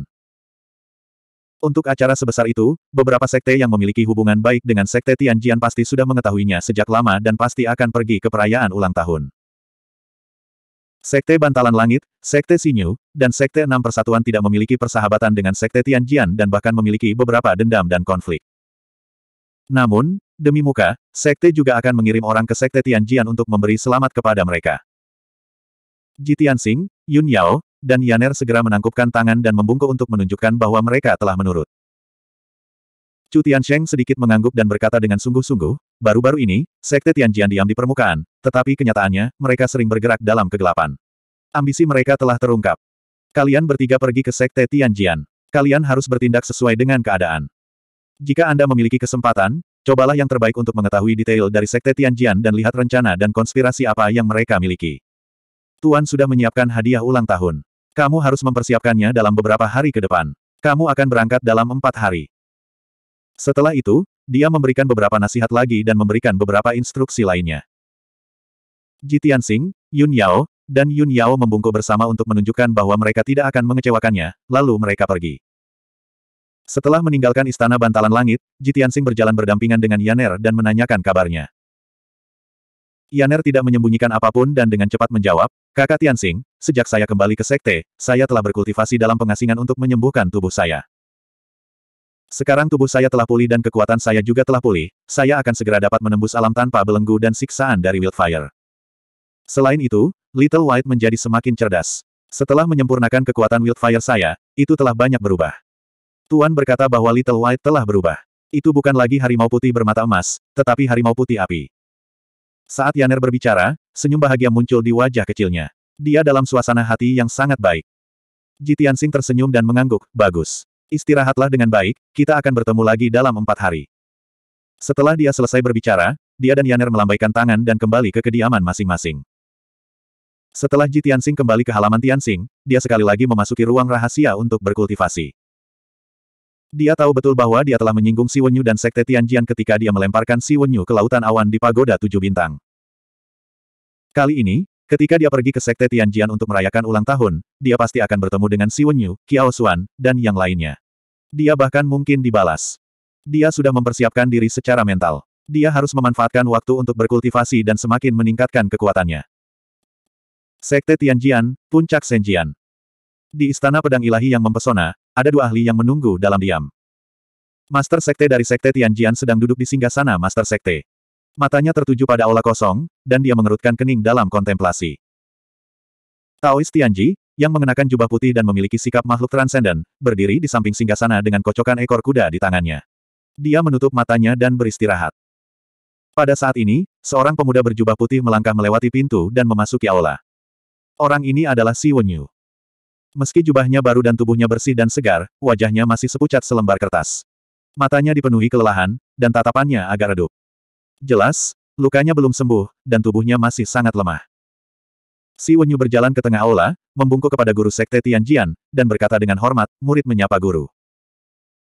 Untuk acara sebesar itu, beberapa sekte yang memiliki hubungan baik dengan sekte Tianjian pasti sudah mengetahuinya sejak lama dan pasti akan pergi ke perayaan ulang tahun. Sekte Bantalan Langit, Sekte Sinyu, dan Sekte Enam Persatuan tidak memiliki persahabatan dengan Sekte Tianjian dan bahkan memiliki beberapa dendam dan konflik. Namun, demi muka, sekte juga akan mengirim orang ke sekte Tianjian untuk memberi selamat kepada mereka. Ji Tianxing, Yun Yao, dan Yaner segera menangkupkan tangan dan membungkuk untuk menunjukkan bahwa mereka telah menurut. Chu Tiansheng sedikit mengangguk dan berkata dengan sungguh-sungguh, baru-baru ini, sekte Tianjian diam di permukaan, tetapi kenyataannya, mereka sering bergerak dalam kegelapan. Ambisi mereka telah terungkap. Kalian bertiga pergi ke sekte Tianjian. Kalian harus bertindak sesuai dengan keadaan. Jika Anda memiliki kesempatan, cobalah yang terbaik untuk mengetahui detail dari Sekte Tianjian dan lihat rencana dan konspirasi apa yang mereka miliki. Tuan sudah menyiapkan hadiah ulang tahun. Kamu harus mempersiapkannya dalam beberapa hari ke depan. Kamu akan berangkat dalam empat hari. Setelah itu, dia memberikan beberapa nasihat lagi dan memberikan beberapa instruksi lainnya. Jitian Sing, Yun Yao, dan Yun Yao membungkuk bersama untuk menunjukkan bahwa mereka tidak akan mengecewakannya, lalu mereka pergi. Setelah meninggalkan istana bantalan langit, Jitiansing berjalan berdampingan dengan Yaner dan menanyakan kabarnya. Yaner tidak menyembunyikan apapun dan dengan cepat menjawab, Kakak Tianxing, sejak saya kembali ke sekte, saya telah berkultivasi dalam pengasingan untuk menyembuhkan tubuh saya. Sekarang tubuh saya telah pulih dan kekuatan saya juga telah pulih, saya akan segera dapat menembus alam tanpa belenggu dan siksaan dari Wildfire. Selain itu, Little White menjadi semakin cerdas. Setelah menyempurnakan kekuatan Wildfire saya, itu telah banyak berubah. Tuan berkata bahwa Little White telah berubah. Itu bukan lagi harimau putih bermata emas, tetapi harimau putih api. Saat Yaner berbicara, senyum bahagia muncul di wajah kecilnya. Dia dalam suasana hati yang sangat baik. Jitian Sing tersenyum dan mengangguk, bagus. Istirahatlah dengan baik, kita akan bertemu lagi dalam empat hari. Setelah dia selesai berbicara, dia dan Yaner melambaikan tangan dan kembali ke kediaman masing-masing. Setelah Jitian Sing kembali ke halaman Tianxing, dia sekali lagi memasuki ruang rahasia untuk berkultivasi. Dia tahu betul bahwa dia telah menyinggung Si Wenyu dan Sekte Tianjian ketika dia melemparkan Si Wenyu ke Lautan Awan di Pagoda Tujuh Bintang. Kali ini, ketika dia pergi ke Sekte Tianjian untuk merayakan ulang tahun, dia pasti akan bertemu dengan Si Wenyu, Qiao Xuan, dan yang lainnya. Dia bahkan mungkin dibalas. Dia sudah mempersiapkan diri secara mental. Dia harus memanfaatkan waktu untuk berkultivasi dan semakin meningkatkan kekuatannya. Sekte Tianjian, Puncak Senjian. Di Istana Pedang Ilahi yang mempesona, ada dua ahli yang menunggu dalam diam. Master Sekte dari Sekte Tianjian sedang duduk di singgah sana. Master Sekte. Matanya tertuju pada aula kosong, dan dia mengerutkan kening dalam kontemplasi. Taoist Tianji, yang mengenakan jubah putih dan memiliki sikap makhluk transenden, berdiri di samping singgah sana dengan kocokan ekor kuda di tangannya. Dia menutup matanya dan beristirahat. Pada saat ini, seorang pemuda berjubah putih melangkah melewati pintu dan memasuki aula. Orang ini adalah Si Wenyu. Meski jubahnya baru dan tubuhnya bersih dan segar, wajahnya masih sepucat selembar kertas. Matanya dipenuhi kelelahan, dan tatapannya agak redup. Jelas, lukanya belum sembuh, dan tubuhnya masih sangat lemah. Si Wenyu berjalan ke tengah aula, membungkuk kepada guru Sekte Tianjian, dan berkata dengan hormat, murid menyapa guru.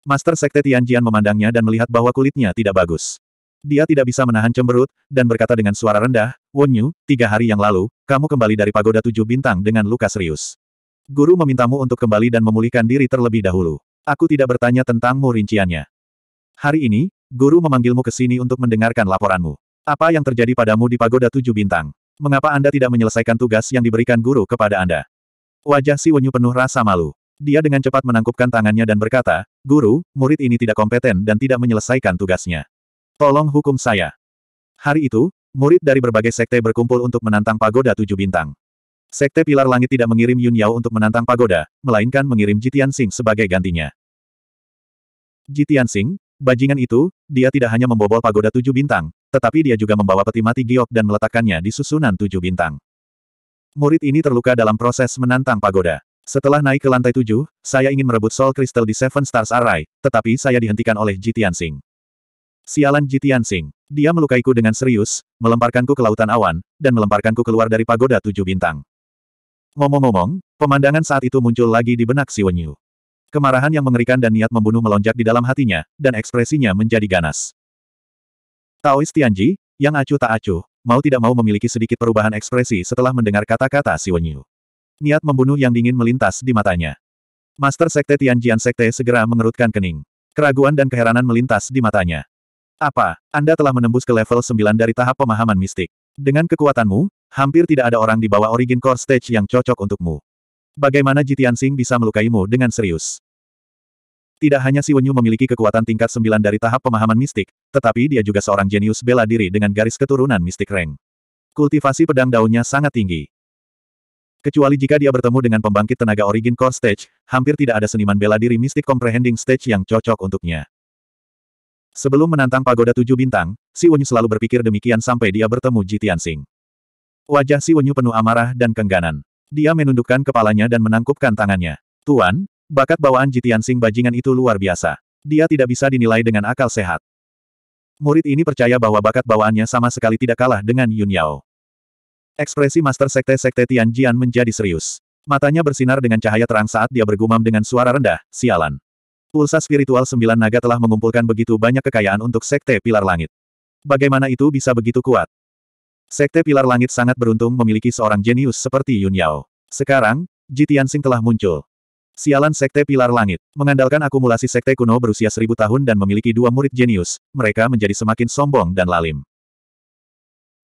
Master Sekte Tianjian memandangnya dan melihat bahwa kulitnya tidak bagus. Dia tidak bisa menahan cemberut, dan berkata dengan suara rendah, Wenyu, tiga hari yang lalu, kamu kembali dari pagoda tujuh bintang dengan luka serius. Guru memintamu untuk kembali dan memulihkan diri terlebih dahulu. Aku tidak bertanya tentangmu rinciannya. Hari ini, Guru memanggilmu ke sini untuk mendengarkan laporanmu. Apa yang terjadi padamu di Pagoda Tujuh Bintang? Mengapa Anda tidak menyelesaikan tugas yang diberikan Guru kepada Anda? Wajah si Wenyu penuh rasa malu. Dia dengan cepat menangkupkan tangannya dan berkata, Guru, murid ini tidak kompeten dan tidak menyelesaikan tugasnya. Tolong hukum saya. Hari itu, murid dari berbagai sekte berkumpul untuk menantang Pagoda Tujuh Bintang. Sekte Pilar Langit tidak mengirim Yun Yao untuk menantang pagoda, melainkan mengirim Jitian Sing sebagai gantinya. Jitian Sing, bajingan itu, dia tidak hanya membobol pagoda tujuh bintang, tetapi dia juga membawa peti mati giok dan meletakkannya di susunan tujuh bintang. Murid ini terluka dalam proses menantang pagoda. Setelah naik ke lantai tujuh, saya ingin merebut Soul Crystal di Seven Stars Array, tetapi saya dihentikan oleh Jitian Sing. Sialan Jitian Sing. Dia melukaiku dengan serius, melemparkanku ke lautan awan, dan melemparkanku keluar dari pagoda tujuh bintang. Ngomong-ngomong, pemandangan saat itu muncul lagi di benak Si Wenyu. Kemarahan yang mengerikan dan niat membunuh melonjak di dalam hatinya, dan ekspresinya menjadi ganas. Taois Tianji, yang acuh tak acuh, mau tidak mau memiliki sedikit perubahan ekspresi setelah mendengar kata-kata Si Wenyu. Niat membunuh yang dingin melintas di matanya. Master Sekte Tianjian Sekte segera mengerutkan kening. Keraguan dan keheranan melintas di matanya. Apa, Anda telah menembus ke level 9 dari tahap pemahaman mistik. Dengan kekuatanmu, Hampir tidak ada orang di bawah Origin Core Stage yang cocok untukmu. Bagaimana Jitian Sing bisa melukaimu dengan serius? Tidak hanya Si Wenyu memiliki kekuatan tingkat 9 dari tahap pemahaman mistik, tetapi dia juga seorang jenius bela diri dengan garis keturunan mistik reng. Kultivasi pedang daunnya sangat tinggi. Kecuali jika dia bertemu dengan pembangkit tenaga Origin Core Stage, hampir tidak ada seniman bela diri mistik comprehending stage yang cocok untuknya. Sebelum menantang Pagoda Tujuh Bintang, Si Wenyu selalu berpikir demikian sampai dia bertemu Jitian Sing. Wajah si Wenyu penuh amarah dan kengganan. Dia menundukkan kepalanya dan menangkupkan tangannya. Tuan, bakat bawaan Jitian Sing bajingan itu luar biasa. Dia tidak bisa dinilai dengan akal sehat. Murid ini percaya bahwa bakat bawaannya sama sekali tidak kalah dengan Yun Yao. Ekspresi Master Sekte Sekte Tian Jian menjadi serius. Matanya bersinar dengan cahaya terang saat dia bergumam dengan suara rendah, sialan. Pulsa spiritual sembilan naga telah mengumpulkan begitu banyak kekayaan untuk Sekte Pilar Langit. Bagaimana itu bisa begitu kuat? Sekte Pilar Langit sangat beruntung memiliki seorang jenius seperti Yun Yao. Sekarang, Ji Tianxing telah muncul. Sialan Sekte Pilar Langit. Mengandalkan akumulasi Sekte kuno berusia seribu tahun dan memiliki dua murid jenius, mereka menjadi semakin sombong dan lalim.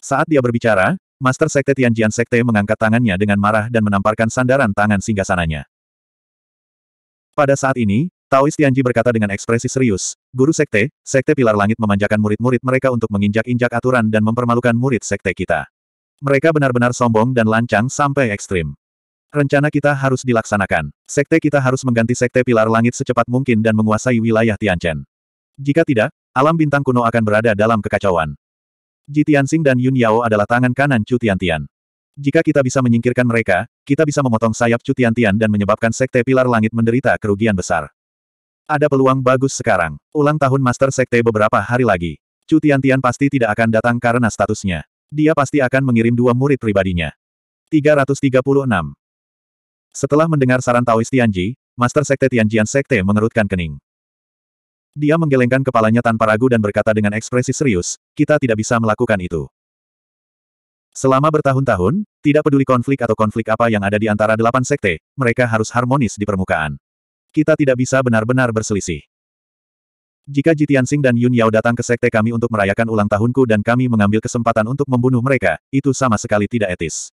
Saat dia berbicara, Master Sekte Tianjian Sekte mengangkat tangannya dengan marah dan menamparkan sandaran tangan singgasananya. Pada saat ini, Taois Tianji berkata dengan ekspresi serius, Guru Sekte, Sekte Pilar Langit memanjakan murid-murid mereka untuk menginjak-injak aturan dan mempermalukan murid Sekte kita. Mereka benar-benar sombong dan lancang sampai ekstrim. Rencana kita harus dilaksanakan. Sekte kita harus mengganti Sekte Pilar Langit secepat mungkin dan menguasai wilayah Tianchen. Jika tidak, alam bintang kuno akan berada dalam kekacauan. Ji Tianxing dan Yun Yao adalah tangan kanan Chu Tiantian. Jika kita bisa menyingkirkan mereka, kita bisa memotong sayap Chu Tiantian dan menyebabkan Sekte Pilar Langit menderita kerugian besar. Ada peluang bagus sekarang. Ulang tahun Master Sekte beberapa hari lagi. Chu Tian pasti tidak akan datang karena statusnya. Dia pasti akan mengirim dua murid pribadinya. 336. Setelah mendengar saran Taoist Tianji, Master Sekte Tianjian Sekte mengerutkan kening. Dia menggelengkan kepalanya tanpa ragu dan berkata dengan ekspresi serius, kita tidak bisa melakukan itu. Selama bertahun-tahun, tidak peduli konflik atau konflik apa yang ada di antara delapan sekte, mereka harus harmonis di permukaan. Kita tidak bisa benar-benar berselisih. Jika Jitian Jitiansing dan Yun Yao datang ke sekte kami untuk merayakan ulang tahunku dan kami mengambil kesempatan untuk membunuh mereka, itu sama sekali tidak etis.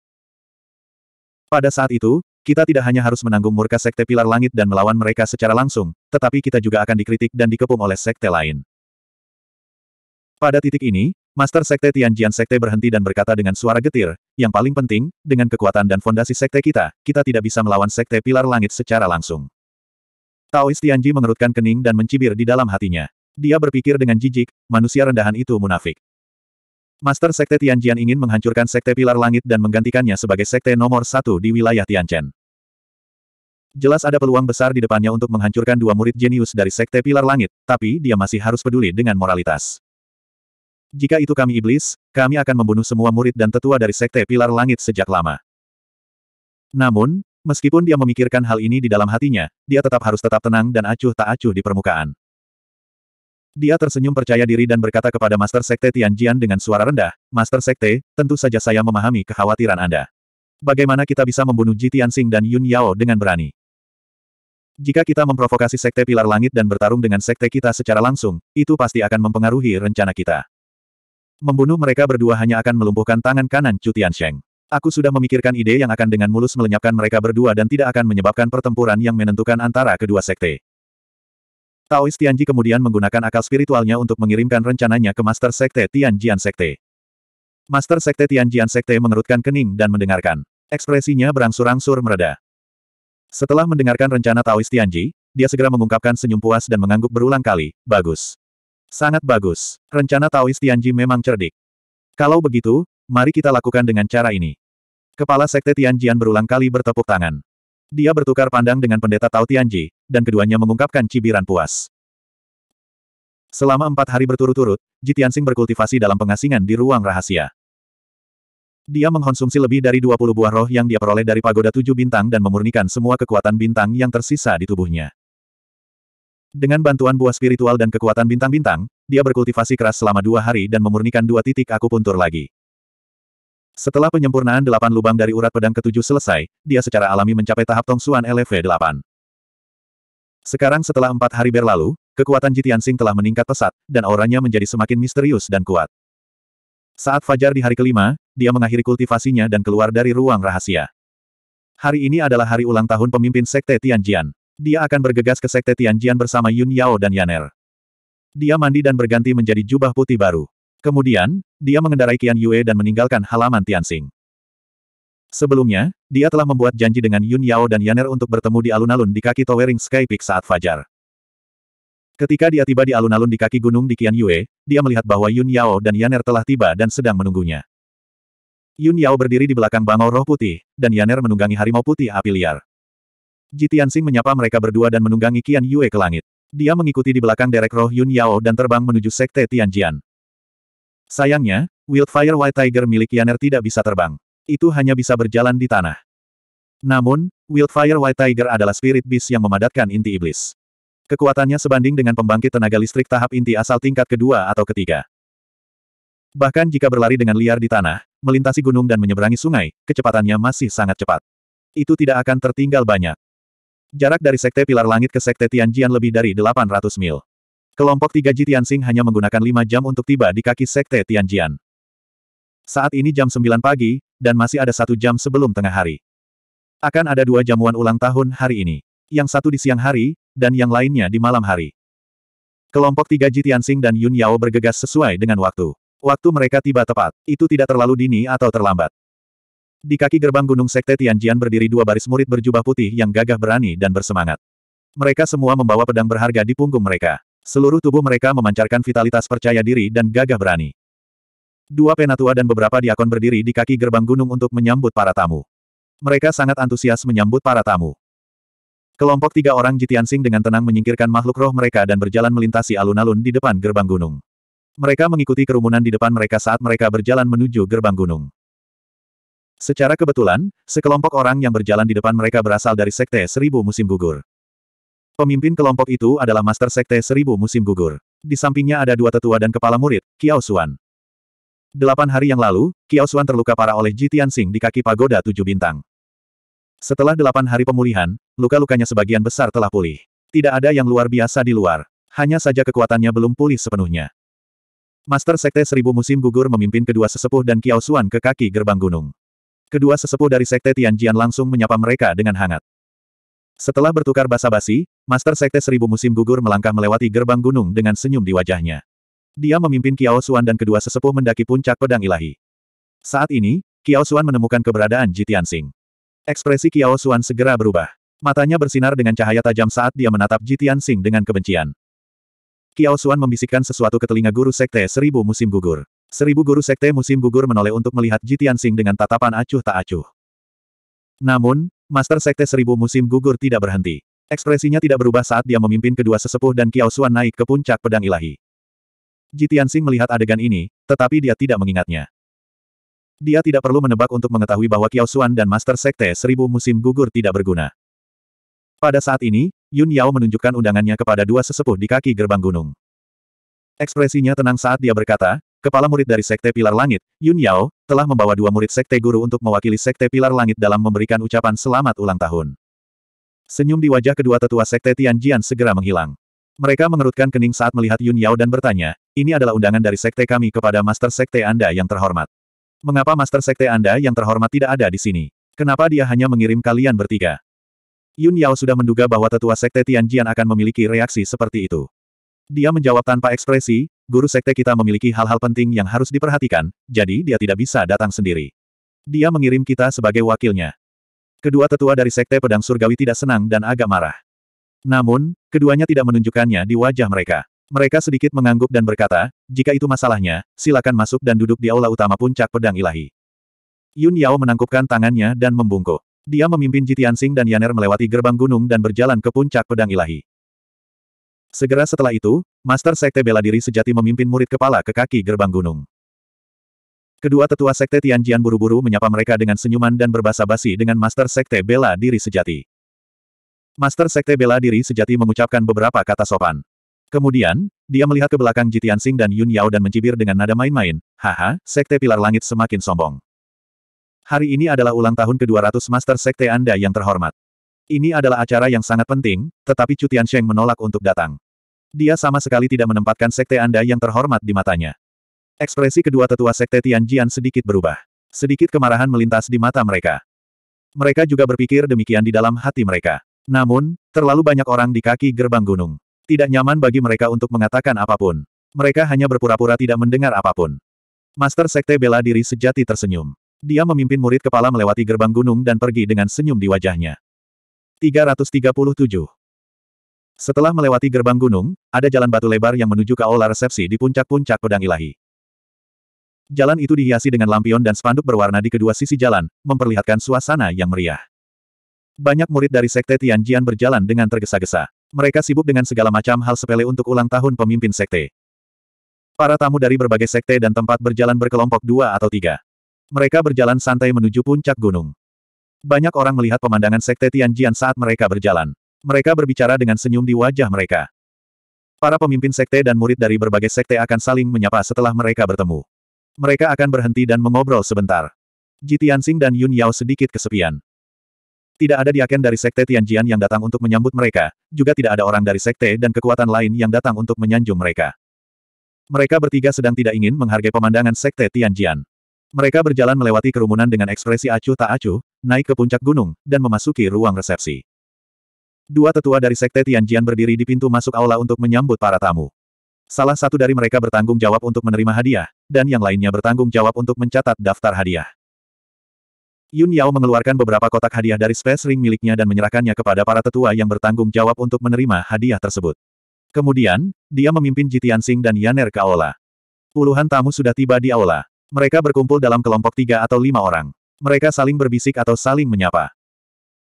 Pada saat itu, kita tidak hanya harus menanggung murka sekte pilar langit dan melawan mereka secara langsung, tetapi kita juga akan dikritik dan dikepung oleh sekte lain. Pada titik ini, Master Sekte Tianjian Sekte berhenti dan berkata dengan suara getir, yang paling penting, dengan kekuatan dan fondasi sekte kita, kita tidak bisa melawan sekte pilar langit secara langsung. Taois Tianji mengerutkan kening dan mencibir di dalam hatinya. Dia berpikir dengan jijik, manusia rendahan itu munafik. Master Sekte Tianjian ingin menghancurkan Sekte Pilar Langit dan menggantikannya sebagai Sekte nomor satu di wilayah Tianchen. Jelas ada peluang besar di depannya untuk menghancurkan dua murid jenius dari Sekte Pilar Langit, tapi dia masih harus peduli dengan moralitas. Jika itu kami iblis, kami akan membunuh semua murid dan tetua dari Sekte Pilar Langit sejak lama. Namun, Meskipun dia memikirkan hal ini di dalam hatinya, dia tetap harus tetap tenang dan acuh tak acuh di permukaan. Dia tersenyum percaya diri dan berkata kepada Master Sekte Tianjian dengan suara rendah, Master Sekte, tentu saja saya memahami kekhawatiran Anda. Bagaimana kita bisa membunuh Ji Tianxing dan Yun Yao dengan berani? Jika kita memprovokasi Sekte Pilar Langit dan bertarung dengan Sekte kita secara langsung, itu pasti akan mempengaruhi rencana kita. Membunuh mereka berdua hanya akan melumpuhkan tangan kanan Chu Tiansheng. Aku sudah memikirkan ide yang akan dengan mulus melenyapkan mereka berdua dan tidak akan menyebabkan pertempuran yang menentukan antara kedua sekte. Taois Tianji kemudian menggunakan akal spiritualnya untuk mengirimkan rencananya ke Master Sekte Tianjian Sekte. Master Sekte Tianjian Sekte mengerutkan kening dan mendengarkan. Ekspresinya berangsur-angsur mereda. Setelah mendengarkan rencana Taois Tianji, dia segera mengungkapkan senyum puas dan mengangguk berulang kali, bagus. Sangat bagus. Rencana Taois Tianji memang cerdik. Kalau begitu, Mari kita lakukan dengan cara ini. Kepala Sekte Tianjian berulang kali bertepuk tangan. Dia bertukar pandang dengan pendeta Tao Tianji, dan keduanya mengungkapkan cibiran puas. Selama empat hari berturut-turut, Ji Tianxing berkultivasi dalam pengasingan di ruang rahasia. Dia mengkonsumsi lebih dari 20 buah roh yang dia peroleh dari pagoda tujuh bintang dan memurnikan semua kekuatan bintang yang tersisa di tubuhnya. Dengan bantuan buah spiritual dan kekuatan bintang-bintang, dia berkultivasi keras selama dua hari dan memurnikan dua titik akupuntur lagi. Setelah penyempurnaan delapan lubang dari urat pedang ketujuh selesai, dia secara alami mencapai tahap Tong Suan LV8. Sekarang setelah empat hari berlalu, kekuatan Jitian Jitiansing telah meningkat pesat, dan auranya menjadi semakin misterius dan kuat. Saat fajar di hari kelima, dia mengakhiri kultivasinya dan keluar dari ruang rahasia. Hari ini adalah hari ulang tahun pemimpin Sekte Tianjian. Dia akan bergegas ke Sekte Tianjian bersama Yun Yao dan Yaner. Dia mandi dan berganti menjadi jubah putih baru. Kemudian, dia mengendarai Qian Yue dan meninggalkan halaman Tianxing. Sebelumnya, dia telah membuat janji dengan Yun Yao dan Yaner untuk bertemu di alun-alun di kaki Towering Sky Peak saat fajar. Ketika dia tiba di alun-alun di kaki gunung di Qian Yue, dia melihat bahwa Yun Yao dan Yaner telah tiba dan sedang menunggunya. Yun Yao berdiri di belakang bangau roh putih, dan Yaner menunggangi harimau putih api liar. Ji Tianxing menyapa mereka berdua dan menunggangi Qian Yue ke langit. Dia mengikuti di belakang derek roh Yun Yao dan terbang menuju sekte Tianjian. Sayangnya, Wildfire White Tiger milik Yaner tidak bisa terbang. Itu hanya bisa berjalan di tanah. Namun, Wildfire White Tiger adalah spirit beast yang memadatkan inti iblis. Kekuatannya sebanding dengan pembangkit tenaga listrik tahap inti asal tingkat kedua atau ketiga. Bahkan jika berlari dengan liar di tanah, melintasi gunung dan menyeberangi sungai, kecepatannya masih sangat cepat. Itu tidak akan tertinggal banyak. Jarak dari Sekte Pilar Langit ke Sekte Tianjian lebih dari 800 mil. Kelompok tiga Ji Tianxing hanya menggunakan lima jam untuk tiba di kaki Sekte Tianjian. Saat ini jam sembilan pagi, dan masih ada satu jam sebelum tengah hari. Akan ada dua jamuan ulang tahun hari ini. Yang satu di siang hari, dan yang lainnya di malam hari. Kelompok tiga Ji Tianxing dan Yun Yao bergegas sesuai dengan waktu. Waktu mereka tiba tepat, itu tidak terlalu dini atau terlambat. Di kaki gerbang gunung Sekte Tianjian berdiri dua baris murid berjubah putih yang gagah berani dan bersemangat. Mereka semua membawa pedang berharga di punggung mereka. Seluruh tubuh mereka memancarkan vitalitas percaya diri dan gagah berani. Dua penatua dan beberapa diakon berdiri di kaki gerbang gunung untuk menyambut para tamu. Mereka sangat antusias menyambut para tamu. Kelompok tiga orang Jitiansing dengan tenang menyingkirkan makhluk roh mereka dan berjalan melintasi alun-alun di depan gerbang gunung. Mereka mengikuti kerumunan di depan mereka saat mereka berjalan menuju gerbang gunung. Secara kebetulan, sekelompok orang yang berjalan di depan mereka berasal dari Sekte Seribu Musim Gugur. Pemimpin kelompok itu adalah Master Sekte Seribu Musim Gugur. Di sampingnya ada dua tetua dan kepala murid, Kiao Xuan. Delapan hari yang lalu, Kiao Xuan terluka parah oleh Ji Tianxing di kaki pagoda tujuh bintang. Setelah delapan hari pemulihan, luka-lukanya sebagian besar telah pulih. Tidak ada yang luar biasa di luar. Hanya saja kekuatannya belum pulih sepenuhnya. Master Sekte Seribu Musim Gugur memimpin kedua sesepuh dan Kiao Xuan ke kaki gerbang gunung. Kedua sesepuh dari Sekte Tianjian langsung menyapa mereka dengan hangat. Setelah bertukar basa-basi, Master Sekte Seribu Musim gugur melangkah melewati gerbang gunung dengan senyum di wajahnya. Dia memimpin Kiao Suan dan kedua sesepuh mendaki puncak pedang ilahi. Saat ini, Kiao Suan menemukan keberadaan Jitian Sing. Ekspresi Kiao Suan segera berubah. Matanya bersinar dengan cahaya tajam saat dia menatap Jitian Sing dengan kebencian. Kiao Suan membisikkan sesuatu ke telinga guru sekte seribu musim gugur. Seribu guru sekte musim gugur menoleh untuk melihat Jitian Sing dengan tatapan acuh tak acuh. Namun, Master Sekte Seribu Musim gugur tidak berhenti. Ekspresinya tidak berubah saat dia memimpin kedua sesepuh dan Kiao Xuan naik ke puncak pedang ilahi. Jitiansing melihat adegan ini, tetapi dia tidak mengingatnya. Dia tidak perlu menebak untuk mengetahui bahwa Kiao Xuan dan Master Sekte Seribu Musim gugur tidak berguna. Pada saat ini, Yun Yao menunjukkan undangannya kepada dua sesepuh di kaki gerbang gunung. Ekspresinya tenang saat dia berkata, kepala murid dari Sekte Pilar Langit, Yun Yao, telah membawa dua murid Sekte Guru untuk mewakili Sekte Pilar Langit dalam memberikan ucapan selamat ulang tahun. Senyum di wajah kedua tetua Sekte Tianjian segera menghilang. Mereka mengerutkan kening saat melihat Yun Yao dan bertanya, ini adalah undangan dari Sekte kami kepada Master Sekte Anda yang terhormat. Mengapa Master Sekte Anda yang terhormat tidak ada di sini? Kenapa dia hanya mengirim kalian bertiga? Yun Yao sudah menduga bahwa tetua Sekte Tianjian akan memiliki reaksi seperti itu. Dia menjawab tanpa ekspresi, guru sekte kita memiliki hal-hal penting yang harus diperhatikan, jadi dia tidak bisa datang sendiri. Dia mengirim kita sebagai wakilnya. Kedua tetua dari sekte pedang surgawi tidak senang dan agak marah. Namun, keduanya tidak menunjukkannya di wajah mereka. Mereka sedikit mengangguk dan berkata, jika itu masalahnya, silakan masuk dan duduk di aula utama puncak pedang ilahi. Yun Yao menangkupkan tangannya dan membungkuk. Dia memimpin Jitiansing dan Yaner melewati gerbang gunung dan berjalan ke puncak pedang ilahi. Segera setelah itu, Master Sekte Bela Diri Sejati memimpin murid kepala ke kaki gerbang gunung. Kedua tetua Sekte Tianjian buru-buru menyapa mereka dengan senyuman dan berbahasa basi dengan Master Sekte Bela Diri Sejati. Master Sekte Bela Diri Sejati mengucapkan beberapa kata sopan. Kemudian, dia melihat ke belakang Jitian Sing dan Yun Yao dan mencibir dengan nada main-main, haha, Sekte Pilar Langit semakin sombong. Hari ini adalah ulang tahun ke-200 Master Sekte Anda yang terhormat. Ini adalah acara yang sangat penting, tetapi Cutian Sheng menolak untuk datang. Dia sama sekali tidak menempatkan sekte Anda yang terhormat di matanya. Ekspresi kedua tetua sekte Tianjian sedikit berubah. Sedikit kemarahan melintas di mata mereka. Mereka juga berpikir demikian di dalam hati mereka. Namun, terlalu banyak orang di kaki gerbang gunung. Tidak nyaman bagi mereka untuk mengatakan apapun. Mereka hanya berpura-pura tidak mendengar apapun. Master Sekte Bela Diri sejati tersenyum. Dia memimpin murid kepala melewati gerbang gunung dan pergi dengan senyum di wajahnya. 337. Setelah melewati gerbang gunung, ada jalan batu lebar yang menuju ke aula resepsi di puncak-puncak pedang ilahi. Jalan itu dihiasi dengan lampion dan spanduk berwarna di kedua sisi jalan, memperlihatkan suasana yang meriah. Banyak murid dari sekte Tianjian berjalan dengan tergesa-gesa. Mereka sibuk dengan segala macam hal sepele untuk ulang tahun pemimpin sekte. Para tamu dari berbagai sekte dan tempat berjalan berkelompok dua atau tiga. Mereka berjalan santai menuju puncak gunung. Banyak orang melihat pemandangan Sekte Tianjian saat mereka berjalan. Mereka berbicara dengan senyum di wajah mereka. Para pemimpin sekte dan murid dari berbagai sekte akan saling menyapa setelah mereka bertemu. Mereka akan berhenti dan mengobrol sebentar. Ji Tianxing dan Yun Yao sedikit kesepian. Tidak ada diaken dari sekte Tianjian yang datang untuk menyambut mereka, juga tidak ada orang dari sekte dan kekuatan lain yang datang untuk menyanjung mereka. Mereka bertiga sedang tidak ingin menghargai pemandangan sekte Tianjian. Mereka berjalan melewati kerumunan dengan ekspresi acuh tak acuh, naik ke puncak gunung, dan memasuki ruang resepsi. Dua tetua dari Sekte Tianjian berdiri di pintu masuk aula untuk menyambut para tamu. Salah satu dari mereka bertanggung jawab untuk menerima hadiah, dan yang lainnya bertanggung jawab untuk mencatat daftar hadiah. Yun Yao mengeluarkan beberapa kotak hadiah dari space ring miliknya dan menyerahkannya kepada para tetua yang bertanggung jawab untuk menerima hadiah tersebut. Kemudian, dia memimpin Jitian Sing dan Yaner ke aula. Puluhan tamu sudah tiba di aula. Mereka berkumpul dalam kelompok tiga atau lima orang. Mereka saling berbisik atau saling menyapa.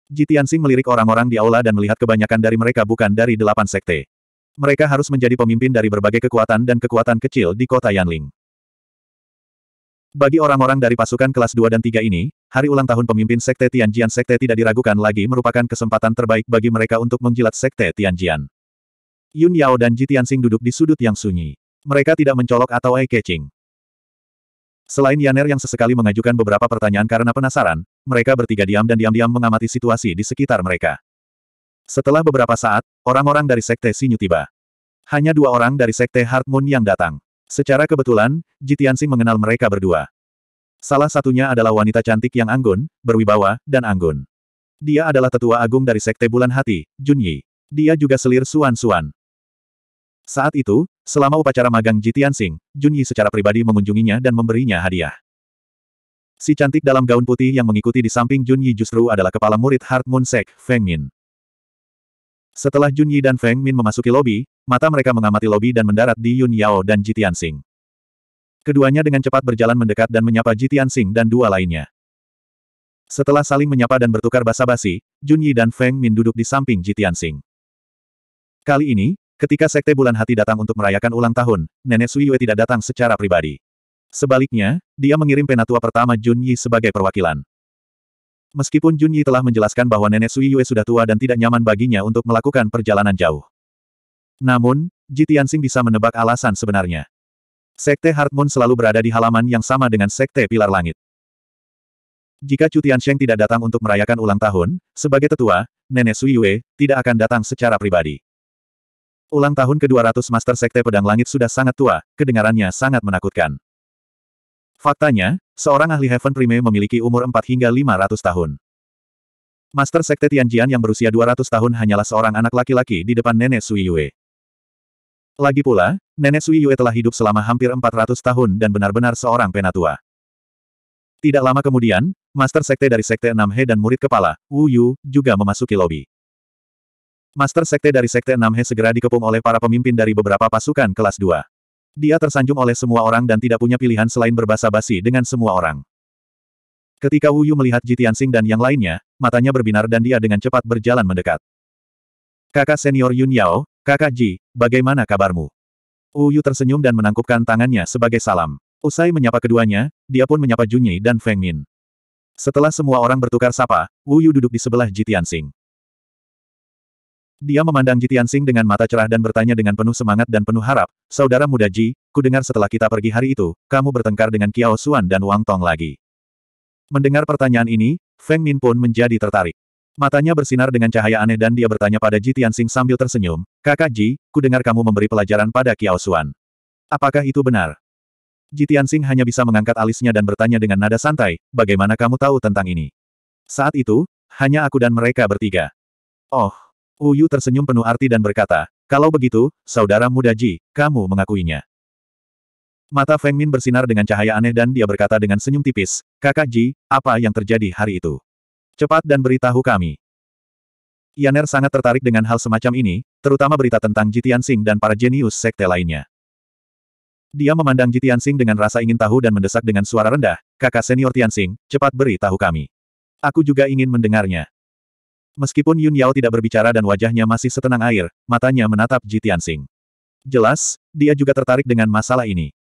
Jitiansing melirik orang-orang di aula dan melihat kebanyakan dari mereka bukan dari delapan sekte. Mereka harus menjadi pemimpin dari berbagai kekuatan dan kekuatan kecil di kota Yanling. Bagi orang-orang dari pasukan kelas 2 dan 3 ini, hari ulang tahun pemimpin Sekte Tianjian Sekte tidak diragukan lagi merupakan kesempatan terbaik bagi mereka untuk menjilat Sekte Tianjian. Yun Yao dan Ji Tianxing duduk di sudut yang sunyi. Mereka tidak mencolok atau eye-catching. Selain Yaner yang sesekali mengajukan beberapa pertanyaan karena penasaran, mereka bertiga diam dan diam-diam mengamati situasi di sekitar mereka. Setelah beberapa saat, orang-orang dari Sekte Sinyu tiba. Hanya dua orang dari Sekte Heart Moon yang datang. Secara kebetulan, Jitiansing mengenal mereka berdua. Salah satunya adalah wanita cantik yang anggun, berwibawa, dan anggun. Dia adalah tetua agung dari Sekte Bulan Hati, Junyi. Dia juga selir Suan Suan. Saat itu, Selama upacara magang Ji Tianxing, Jun secara pribadi mengunjunginya dan memberinya hadiah. Si cantik dalam gaun putih yang mengikuti di samping Junyi justru adalah kepala murid Heart Moon Sek, Feng Min. Setelah Junyi dan Feng Min memasuki lobi, mata mereka mengamati lobi dan mendarat di Yun Yao dan Ji Tianxing. Keduanya dengan cepat berjalan mendekat dan menyapa Ji Tianxing dan dua lainnya. Setelah saling menyapa dan bertukar basa-basi, Junyi dan Feng Min duduk di samping Ji Tianxing. Kali ini, Ketika Sekte Bulan Hati datang untuk merayakan ulang tahun, Nenek Sui Yue tidak datang secara pribadi. Sebaliknya, dia mengirim penatua pertama Jun Yi sebagai perwakilan. Meskipun Jun Yi telah menjelaskan bahwa Nenek Sui Yue sudah tua dan tidak nyaman baginya untuk melakukan perjalanan jauh. Namun, Ji Tianxing bisa menebak alasan sebenarnya. Sekte Hartmoon selalu berada di halaman yang sama dengan Sekte Pilar Langit. Jika Chu Tianxing tidak datang untuk merayakan ulang tahun, sebagai tetua, Nenek Sui Yue tidak akan datang secara pribadi. Ulang tahun ke-200 Master Sekte Pedang Langit sudah sangat tua, kedengarannya sangat menakutkan. Faktanya, seorang ahli Heaven Prime memiliki umur 4 hingga 500 tahun. Master Sekte Tianjian yang berusia 200 tahun hanyalah seorang anak laki-laki di depan nenek Sui Yue. Lagi pula, nenek Sui Yue telah hidup selama hampir 400 tahun dan benar-benar seorang penatua. Tidak lama kemudian, Master Sekte dari Sekte 6 He dan murid kepala, Wu Yu, juga memasuki lobi. Master Sekte dari Sekte Enam he segera dikepung oleh para pemimpin dari beberapa pasukan kelas 2. Dia tersanjung oleh semua orang dan tidak punya pilihan selain berbahasa basi dengan semua orang. Ketika Wu Yu melihat Jitiansing dan yang lainnya, matanya berbinar dan dia dengan cepat berjalan mendekat. Kakak senior Yun Yao, kakak Ji, bagaimana kabarmu? Wu Yu tersenyum dan menangkupkan tangannya sebagai salam. Usai menyapa keduanya, dia pun menyapa Junyi dan Feng Min. Setelah semua orang bertukar sapa, Wu Yu duduk di sebelah Jitiansing. Dia memandang Ji Tianxing dengan mata cerah dan bertanya dengan penuh semangat dan penuh harap, Saudara muda Ji, ku dengar setelah kita pergi hari itu, kamu bertengkar dengan Kiao Suan dan Wang Tong lagi. Mendengar pertanyaan ini, Feng Min pun menjadi tertarik. Matanya bersinar dengan cahaya aneh dan dia bertanya pada Ji Tianxing sambil tersenyum, Kakak Ji, ku dengar kamu memberi pelajaran pada Kiao Suan. Apakah itu benar? Ji Tianxing hanya bisa mengangkat alisnya dan bertanya dengan nada santai, bagaimana kamu tahu tentang ini? Saat itu, hanya aku dan mereka bertiga. Oh, Uyu tersenyum penuh arti dan berkata, kalau begitu, saudara muda Ji, kamu mengakuinya. Mata Feng Min bersinar dengan cahaya aneh dan dia berkata dengan senyum tipis, kakak Ji, apa yang terjadi hari itu? Cepat dan beritahu kami. Yaner sangat tertarik dengan hal semacam ini, terutama berita tentang Jitian Sing dan para jenius sekte lainnya. Dia memandang Jitian Sing dengan rasa ingin tahu dan mendesak dengan suara rendah, kakak senior Tian Sing, cepat beritahu kami. Aku juga ingin mendengarnya. Meskipun Yun Yao tidak berbicara dan wajahnya masih setenang air, matanya menatap Ji Tianxing. Jelas, dia juga tertarik dengan masalah ini.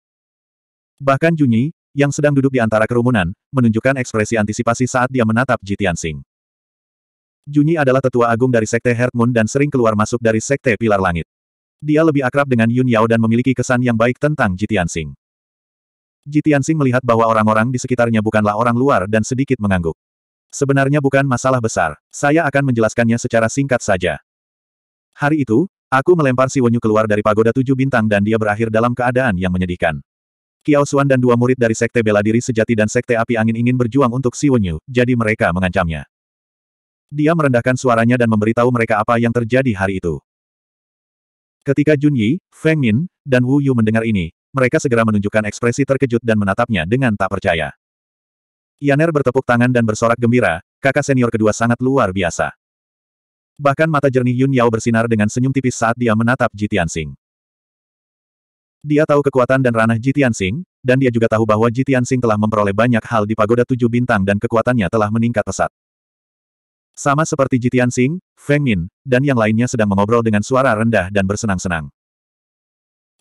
Bahkan Junyi, yang sedang duduk di antara kerumunan, menunjukkan ekspresi antisipasi saat dia menatap Ji Tianxing. Junyi adalah tetua agung dari Sekte Heart dan sering keluar masuk dari Sekte Pilar Langit. Dia lebih akrab dengan Yun Yao dan memiliki kesan yang baik tentang Ji Tianxing. Ji Tianxing melihat bahwa orang-orang di sekitarnya bukanlah orang luar dan sedikit mengangguk. Sebenarnya bukan masalah besar, saya akan menjelaskannya secara singkat saja. Hari itu, aku melempar si Wenyu keluar dari pagoda tujuh bintang dan dia berakhir dalam keadaan yang menyedihkan. Kiao Xuan dan dua murid dari Sekte Bela Diri Sejati dan Sekte Api Angin ingin berjuang untuk si Wenyu, jadi mereka mengancamnya. Dia merendahkan suaranya dan memberitahu mereka apa yang terjadi hari itu. Ketika Jun Yi, Feng Min, dan Wu Yu mendengar ini, mereka segera menunjukkan ekspresi terkejut dan menatapnya dengan tak percaya. Yaner bertepuk tangan dan bersorak gembira, kakak senior kedua sangat luar biasa. Bahkan mata jernih Yun Yao bersinar dengan senyum tipis saat dia menatap Jitian Sing. Dia tahu kekuatan dan ranah Jitian Sing, dan dia juga tahu bahwa Jitian Sing telah memperoleh banyak hal di Pagoda Tujuh Bintang dan kekuatannya telah meningkat pesat. Sama seperti Jitian Sing, Feng Min, dan yang lainnya sedang mengobrol dengan suara rendah dan bersenang-senang.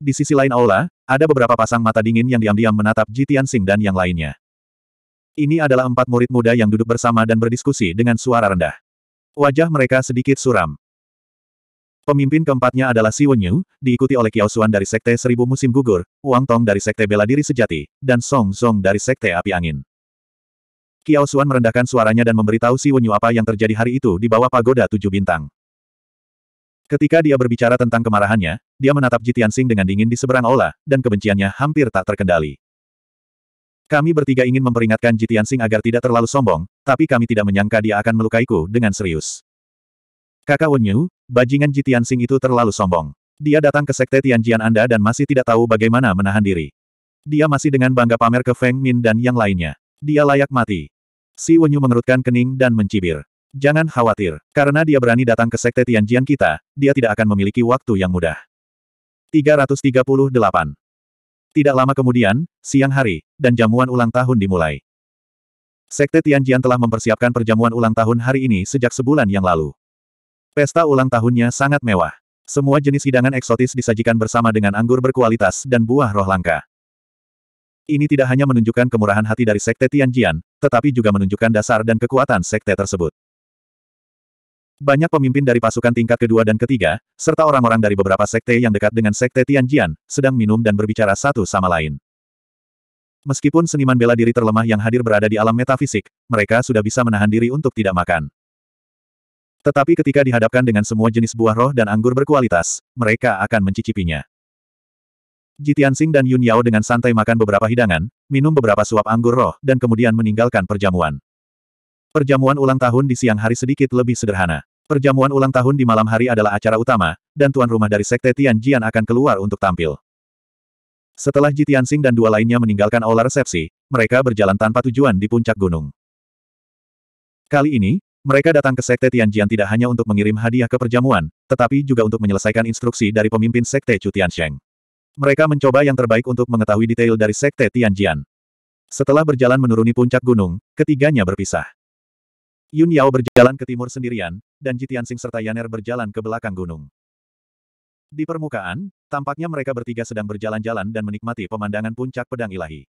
Di sisi lain aula, ada beberapa pasang mata dingin yang diam-diam menatap Jitian Sing dan yang lainnya. Ini adalah empat murid muda yang duduk bersama dan berdiskusi dengan suara rendah. Wajah mereka sedikit suram. Pemimpin keempatnya adalah Si Wenyu, diikuti oleh Kiao Xuan dari Sekte Seribu Musim Gugur, Wang Tong dari Sekte Bela Diri Sejati, dan Song Song dari Sekte Api Angin. Kiao Xuan merendahkan suaranya dan memberitahu Si Wenyu apa yang terjadi hari itu di bawah pagoda tujuh bintang. Ketika dia berbicara tentang kemarahannya, dia menatap Jitian Sing dengan dingin di seberang aula, dan kebenciannya hampir tak terkendali. Kami bertiga ingin memperingatkan Jitian Sing agar tidak terlalu sombong, tapi kami tidak menyangka dia akan melukaiku dengan serius. Kakak Wenyu, bajingan Jitian Sing itu terlalu sombong. Dia datang ke sekte Tianjian Anda dan masih tidak tahu bagaimana menahan diri. Dia masih dengan bangga pamer ke Feng Min dan yang lainnya. Dia layak mati. Si Wenyu mengerutkan kening dan mencibir. Jangan khawatir, karena dia berani datang ke sekte Tianjian kita, dia tidak akan memiliki waktu yang mudah. 338. Tidak lama kemudian, siang hari, dan jamuan ulang tahun dimulai. Sekte Tianjian telah mempersiapkan perjamuan ulang tahun hari ini sejak sebulan yang lalu. Pesta ulang tahunnya sangat mewah. Semua jenis hidangan eksotis disajikan bersama dengan anggur berkualitas dan buah roh langka. Ini tidak hanya menunjukkan kemurahan hati dari Sekte Tianjian, tetapi juga menunjukkan dasar dan kekuatan Sekte tersebut. Banyak pemimpin dari pasukan tingkat kedua dan ketiga, serta orang-orang dari beberapa sekte yang dekat dengan sekte Tianjian, sedang minum dan berbicara satu sama lain. Meskipun seniman bela diri terlemah yang hadir berada di alam metafisik, mereka sudah bisa menahan diri untuk tidak makan. Tetapi ketika dihadapkan dengan semua jenis buah roh dan anggur berkualitas, mereka akan mencicipinya. Tianxing dan Yun Yao dengan santai makan beberapa hidangan, minum beberapa suap anggur roh, dan kemudian meninggalkan perjamuan. Perjamuan ulang tahun di siang hari sedikit lebih sederhana. Perjamuan ulang tahun di malam hari adalah acara utama, dan tuan rumah dari Sekte Tianjian akan keluar untuk tampil. Setelah Ji Tianxing dan dua lainnya meninggalkan aula resepsi, mereka berjalan tanpa tujuan di puncak gunung. Kali ini, mereka datang ke Sekte Tianjian tidak hanya untuk mengirim hadiah ke perjamuan, tetapi juga untuk menyelesaikan instruksi dari pemimpin Sekte Chu Tiansheng. Mereka mencoba yang terbaik untuk mengetahui detail dari Sekte Tianjian. Setelah berjalan menuruni puncak gunung, ketiganya berpisah. Yun Yao berjalan ke timur sendirian, dan Jitian Sing serta Yaner berjalan ke belakang gunung. Di permukaan, tampaknya mereka bertiga sedang berjalan-jalan dan menikmati pemandangan puncak pedang ilahi.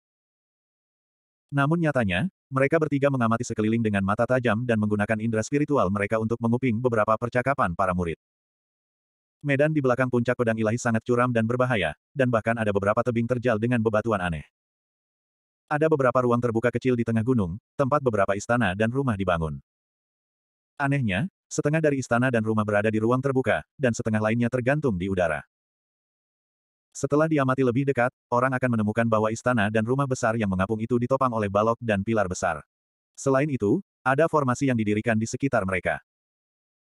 Namun nyatanya, mereka bertiga mengamati sekeliling dengan mata tajam dan menggunakan indera spiritual mereka untuk menguping beberapa percakapan para murid. Medan di belakang puncak pedang ilahi sangat curam dan berbahaya, dan bahkan ada beberapa tebing terjal dengan bebatuan aneh. Ada beberapa ruang terbuka kecil di tengah gunung, tempat beberapa istana dan rumah dibangun. Anehnya, setengah dari istana dan rumah berada di ruang terbuka, dan setengah lainnya tergantung di udara. Setelah diamati lebih dekat, orang akan menemukan bahwa istana dan rumah besar yang mengapung itu ditopang oleh balok dan pilar besar. Selain itu, ada formasi yang didirikan di sekitar mereka.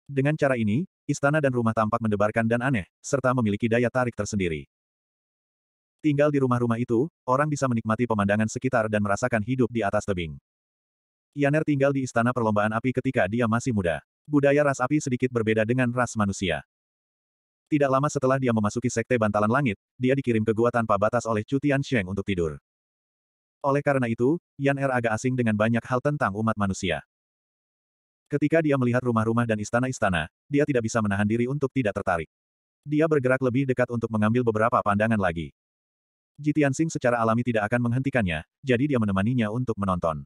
Dengan cara ini, istana dan rumah tampak mendebarkan dan aneh, serta memiliki daya tarik tersendiri. Tinggal di rumah-rumah itu, orang bisa menikmati pemandangan sekitar dan merasakan hidup di atas tebing. Yaner tinggal di istana perlombaan api ketika dia masih muda. Budaya ras api sedikit berbeda dengan ras manusia. Tidak lama setelah dia memasuki sekte bantalan langit, dia dikirim ke gua tanpa batas oleh Chu Sheng untuk tidur. Oleh karena itu, Yan Er agak asing dengan banyak hal tentang umat manusia. Ketika dia melihat rumah-rumah dan istana-istana, dia tidak bisa menahan diri untuk tidak tertarik. Dia bergerak lebih dekat untuk mengambil beberapa pandangan lagi. Jitian Tianxing secara alami tidak akan menghentikannya, jadi dia menemaninya untuk menonton.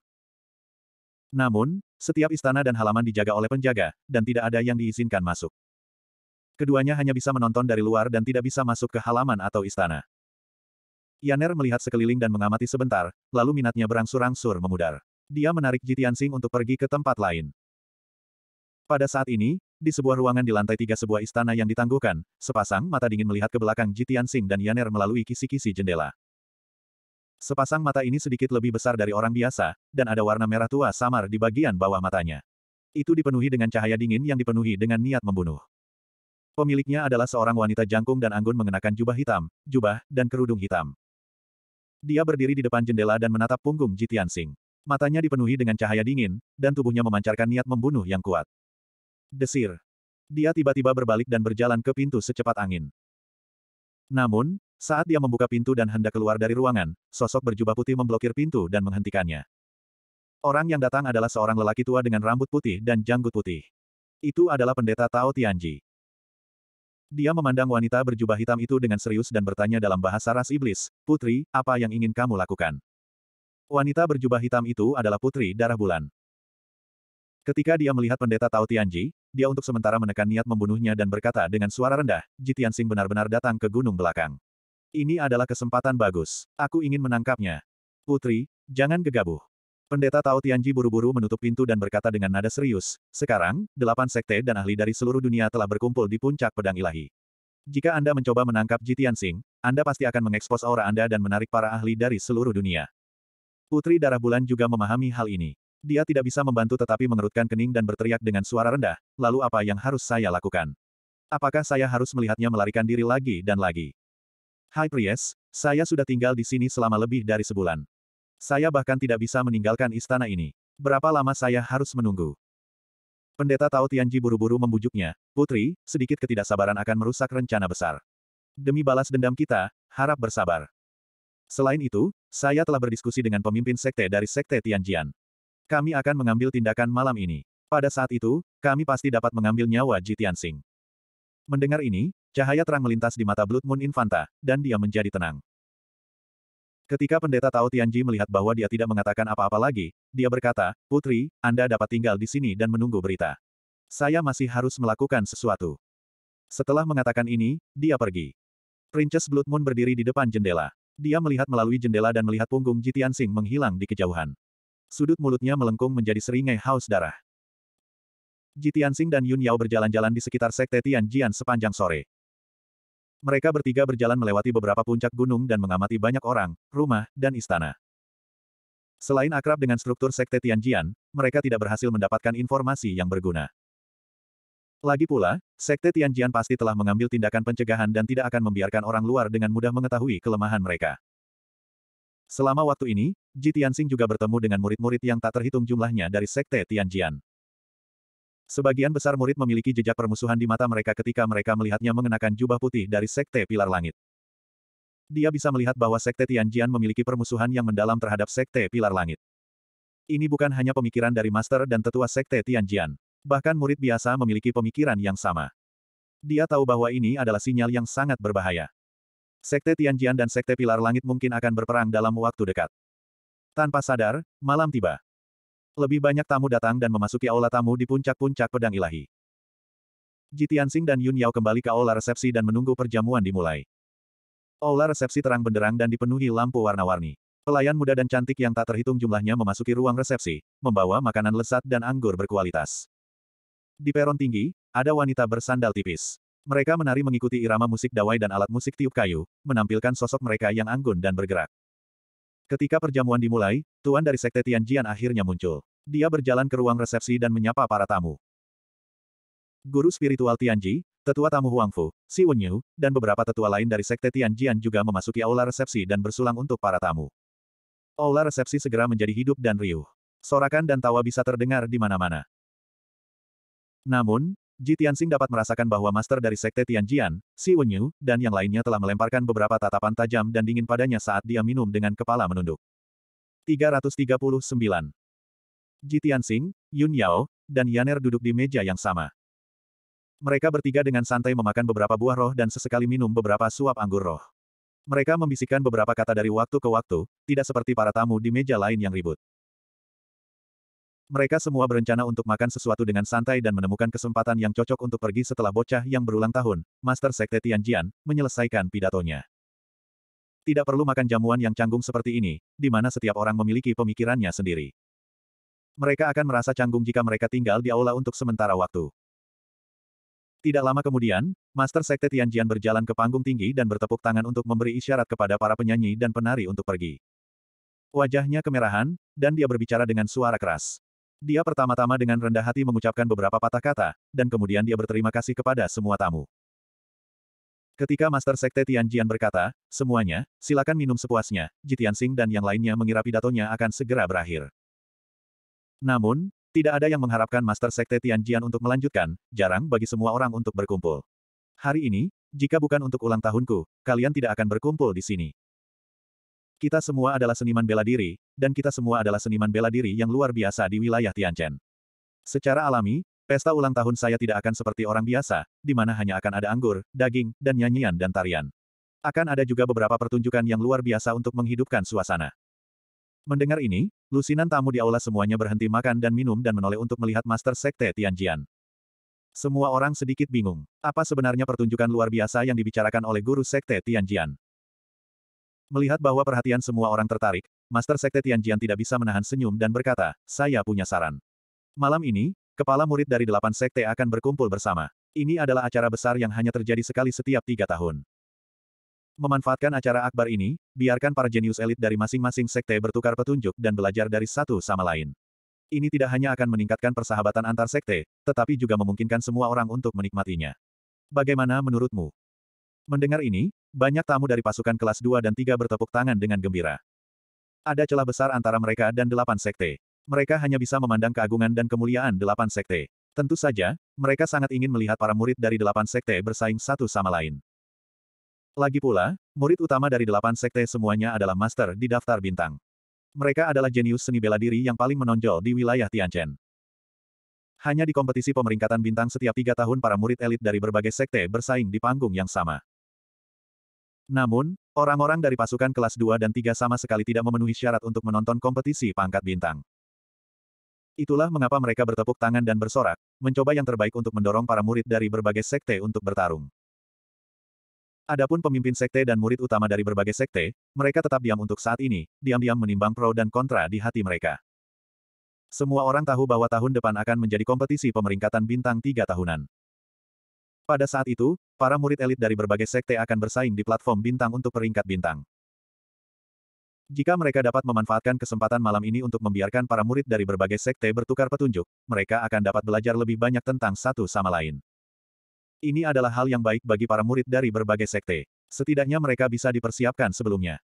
Namun, setiap istana dan halaman dijaga oleh penjaga, dan tidak ada yang diizinkan masuk. Keduanya hanya bisa menonton dari luar dan tidak bisa masuk ke halaman atau istana. Yaner melihat sekeliling dan mengamati sebentar, lalu minatnya berangsur-angsur memudar. Dia menarik Jitian Singh untuk pergi ke tempat lain. Pada saat ini, di sebuah ruangan di lantai tiga sebuah istana yang ditangguhkan, sepasang mata dingin melihat ke belakang Jitian Sing dan Yaner melalui kisi-kisi jendela. Sepasang mata ini sedikit lebih besar dari orang biasa, dan ada warna merah tua samar di bagian bawah matanya. Itu dipenuhi dengan cahaya dingin yang dipenuhi dengan niat membunuh. Pemiliknya adalah seorang wanita jangkung dan anggun mengenakan jubah hitam, jubah, dan kerudung hitam. Dia berdiri di depan jendela dan menatap punggung Jitian Sing. Matanya dipenuhi dengan cahaya dingin, dan tubuhnya memancarkan niat membunuh yang kuat. Desir. Dia tiba-tiba berbalik dan berjalan ke pintu secepat angin. Namun, saat dia membuka pintu dan hendak keluar dari ruangan, sosok berjubah putih memblokir pintu dan menghentikannya. Orang yang datang adalah seorang lelaki tua dengan rambut putih dan janggut putih. Itu adalah pendeta Tao Tianji. Dia memandang wanita berjubah hitam itu dengan serius dan bertanya dalam bahasa ras iblis, Putri, apa yang ingin kamu lakukan? Wanita berjubah hitam itu adalah putri darah bulan. Ketika dia melihat pendeta Tao Tianji, dia untuk sementara menekan niat membunuhnya dan berkata dengan suara rendah, Ji Tianxing benar-benar datang ke gunung belakang. Ini adalah kesempatan bagus. Aku ingin menangkapnya. Putri, jangan gegabah. Pendeta Tao Tianji buru-buru menutup pintu dan berkata dengan nada serius, sekarang, delapan sekte dan ahli dari seluruh dunia telah berkumpul di puncak pedang ilahi. Jika Anda mencoba menangkap Ji Tianxing, Anda pasti akan mengekspos aura Anda dan menarik para ahli dari seluruh dunia. Putri Darah Bulan juga memahami hal ini. Dia tidak bisa membantu tetapi mengerutkan kening dan berteriak dengan suara rendah, lalu apa yang harus saya lakukan? Apakah saya harus melihatnya melarikan diri lagi dan lagi? Hai Priest, saya sudah tinggal di sini selama lebih dari sebulan. Saya bahkan tidak bisa meninggalkan istana ini. Berapa lama saya harus menunggu? Pendeta Tao Tianji buru-buru membujuknya, Putri, sedikit ketidaksabaran akan merusak rencana besar. Demi balas dendam kita, harap bersabar. Selain itu, saya telah berdiskusi dengan pemimpin sekte dari sekte Tianjian. Kami akan mengambil tindakan malam ini. Pada saat itu, kami pasti dapat mengambil nyawa Ji Tianxing. Mendengar ini, cahaya terang melintas di mata Blood Moon Infanta, dan dia menjadi tenang. Ketika pendeta Tao Tianji melihat bahwa dia tidak mengatakan apa-apa lagi, dia berkata, Putri, Anda dapat tinggal di sini dan menunggu berita. Saya masih harus melakukan sesuatu. Setelah mengatakan ini, dia pergi. Princess Blood Moon berdiri di depan jendela. Dia melihat melalui jendela dan melihat punggung Jitian Sing menghilang di kejauhan. Sudut mulutnya melengkung menjadi seringai haus darah. Ji Tianxing dan Yun Yao berjalan-jalan di sekitar sekte Tianjian sepanjang sore. Mereka bertiga berjalan melewati beberapa puncak gunung dan mengamati banyak orang, rumah, dan istana. Selain akrab dengan struktur sekte Tianjian, mereka tidak berhasil mendapatkan informasi yang berguna. Lagi pula, sekte Tianjian pasti telah mengambil tindakan pencegahan dan tidak akan membiarkan orang luar dengan mudah mengetahui kelemahan mereka. Selama waktu ini, Ji Tianxing juga bertemu dengan murid-murid yang tak terhitung jumlahnya dari Sekte Tianjian. Sebagian besar murid memiliki jejak permusuhan di mata mereka ketika mereka melihatnya mengenakan jubah putih dari Sekte Pilar Langit. Dia bisa melihat bahwa Sekte Tianjian memiliki permusuhan yang mendalam terhadap Sekte Pilar Langit. Ini bukan hanya pemikiran dari Master dan Tetua Sekte Tianjian. Bahkan murid biasa memiliki pemikiran yang sama. Dia tahu bahwa ini adalah sinyal yang sangat berbahaya. Sekte Tianjian dan Sekte Pilar Langit mungkin akan berperang dalam waktu dekat. Tanpa sadar, malam tiba. Lebih banyak tamu datang dan memasuki aula tamu di puncak-puncak pedang ilahi. Ji Tianxing dan Yun Yao kembali ke aula resepsi dan menunggu perjamuan dimulai. Aula resepsi terang benderang dan dipenuhi lampu warna-warni. Pelayan muda dan cantik yang tak terhitung jumlahnya memasuki ruang resepsi, membawa makanan lesat dan anggur berkualitas. Di peron tinggi, ada wanita bersandal tipis. Mereka menari mengikuti irama musik dawai dan alat musik tiup kayu, menampilkan sosok mereka yang anggun dan bergerak. Ketika perjamuan dimulai, tuan dari sekte Tianjian akhirnya muncul. Dia berjalan ke ruang resepsi dan menyapa para tamu. Guru spiritual Tianji, tetua tamu Huangfu, Si Wenyu, dan beberapa tetua lain dari sekte Tianjian juga memasuki aula resepsi dan bersulang untuk para tamu. Aula resepsi segera menjadi hidup dan riuh. Sorakan dan tawa bisa terdengar di mana-mana. Namun, Ji Tianxing dapat merasakan bahwa master dari sekte Tianjian, Si Wenyu, dan yang lainnya telah melemparkan beberapa tatapan tajam dan dingin padanya saat dia minum dengan kepala menunduk. 339. Ji Tianxing, Yun Yao, dan Yaner duduk di meja yang sama. Mereka bertiga dengan santai memakan beberapa buah roh dan sesekali minum beberapa suap anggur roh. Mereka membisikkan beberapa kata dari waktu ke waktu, tidak seperti para tamu di meja lain yang ribut. Mereka semua berencana untuk makan sesuatu dengan santai dan menemukan kesempatan yang cocok untuk pergi setelah bocah yang berulang tahun, Master Sekte Tianjian, menyelesaikan pidatonya. Tidak perlu makan jamuan yang canggung seperti ini, di mana setiap orang memiliki pemikirannya sendiri. Mereka akan merasa canggung jika mereka tinggal di aula untuk sementara waktu. Tidak lama kemudian, Master Sekte Tianjian berjalan ke panggung tinggi dan bertepuk tangan untuk memberi isyarat kepada para penyanyi dan penari untuk pergi. Wajahnya kemerahan, dan dia berbicara dengan suara keras. Dia pertama-tama dengan rendah hati mengucapkan beberapa patah kata, dan kemudian dia berterima kasih kepada semua tamu. Ketika Master Sekte Tianjian berkata, semuanya, silakan minum sepuasnya, Jitian Sing dan yang lainnya mengira pidatonya akan segera berakhir. Namun, tidak ada yang mengharapkan Master Sekte Tianjian untuk melanjutkan, jarang bagi semua orang untuk berkumpul. Hari ini, jika bukan untuk ulang tahunku, kalian tidak akan berkumpul di sini. Kita semua adalah seniman bela diri, dan kita semua adalah seniman bela diri yang luar biasa di wilayah Tianjin. Secara alami, pesta ulang tahun saya tidak akan seperti orang biasa, di mana hanya akan ada anggur, daging, dan nyanyian dan tarian. Akan ada juga beberapa pertunjukan yang luar biasa untuk menghidupkan suasana. Mendengar ini, lusinan tamu di aula semuanya berhenti makan dan minum dan menoleh untuk melihat Master Sekte Tianjian. Semua orang sedikit bingung. Apa sebenarnya pertunjukan luar biasa yang dibicarakan oleh guru Sekte Tianjian? Melihat bahwa perhatian semua orang tertarik, Master Sekte Tianjian tidak bisa menahan senyum dan berkata, saya punya saran. Malam ini, kepala murid dari delapan sekte akan berkumpul bersama. Ini adalah acara besar yang hanya terjadi sekali setiap tiga tahun. Memanfaatkan acara akbar ini, biarkan para jenius elit dari masing-masing sekte bertukar petunjuk dan belajar dari satu sama lain. Ini tidak hanya akan meningkatkan persahabatan antar sekte, tetapi juga memungkinkan semua orang untuk menikmatinya. Bagaimana menurutmu? Mendengar ini, banyak tamu dari pasukan kelas 2 dan 3 bertepuk tangan dengan gembira. Ada celah besar antara mereka dan delapan sekte. Mereka hanya bisa memandang keagungan dan kemuliaan delapan sekte. Tentu saja, mereka sangat ingin melihat para murid dari delapan sekte bersaing satu sama lain. Lagi pula, murid utama dari delapan sekte semuanya adalah master di daftar bintang. Mereka adalah jenius seni bela diri yang paling menonjol di wilayah Tianchen. Hanya di kompetisi pemeringkatan bintang setiap tiga tahun para murid elit dari berbagai sekte bersaing di panggung yang sama. Namun, orang-orang dari pasukan kelas 2 dan 3 sama sekali tidak memenuhi syarat untuk menonton kompetisi pangkat bintang. Itulah mengapa mereka bertepuk tangan dan bersorak, mencoba yang terbaik untuk mendorong para murid dari berbagai sekte untuk bertarung. Adapun pemimpin sekte dan murid utama dari berbagai sekte, mereka tetap diam untuk saat ini, diam-diam menimbang pro dan kontra di hati mereka. Semua orang tahu bahwa tahun depan akan menjadi kompetisi pemeringkatan bintang tiga tahunan. Pada saat itu, Para murid elit dari berbagai sekte akan bersaing di platform bintang untuk peringkat bintang. Jika mereka dapat memanfaatkan kesempatan malam ini untuk membiarkan para murid dari berbagai sekte bertukar petunjuk, mereka akan dapat belajar lebih banyak tentang satu sama lain. Ini adalah hal yang baik bagi para murid dari berbagai sekte. Setidaknya mereka bisa dipersiapkan sebelumnya.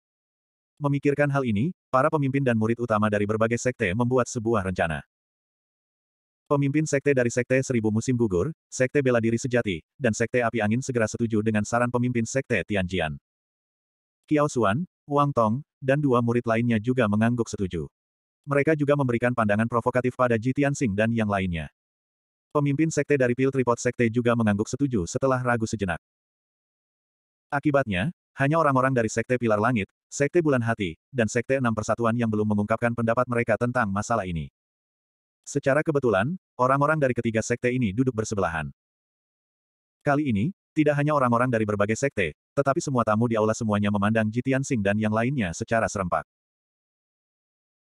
Memikirkan hal ini, para pemimpin dan murid utama dari berbagai sekte membuat sebuah rencana. Pemimpin sekte dari Sekte Seribu Musim Gugur, Sekte Bela Diri Sejati, dan Sekte Api Angin segera setuju dengan saran pemimpin Sekte Tianjian. Kiao Xuan, Wang Tong, dan dua murid lainnya juga mengangguk setuju. Mereka juga memberikan pandangan provokatif pada Ji Tianxing dan yang lainnya. Pemimpin Sekte dari Pil Tripod Sekte juga mengangguk setuju setelah ragu sejenak. Akibatnya, hanya orang-orang dari Sekte Pilar Langit, Sekte Bulan Hati, dan Sekte Enam Persatuan yang belum mengungkapkan pendapat mereka tentang masalah ini. Secara kebetulan, orang-orang dari ketiga sekte ini duduk bersebelahan. Kali ini, tidak hanya orang-orang dari berbagai sekte, tetapi semua tamu di aula semuanya memandang Jitian Sing dan yang lainnya secara serempak.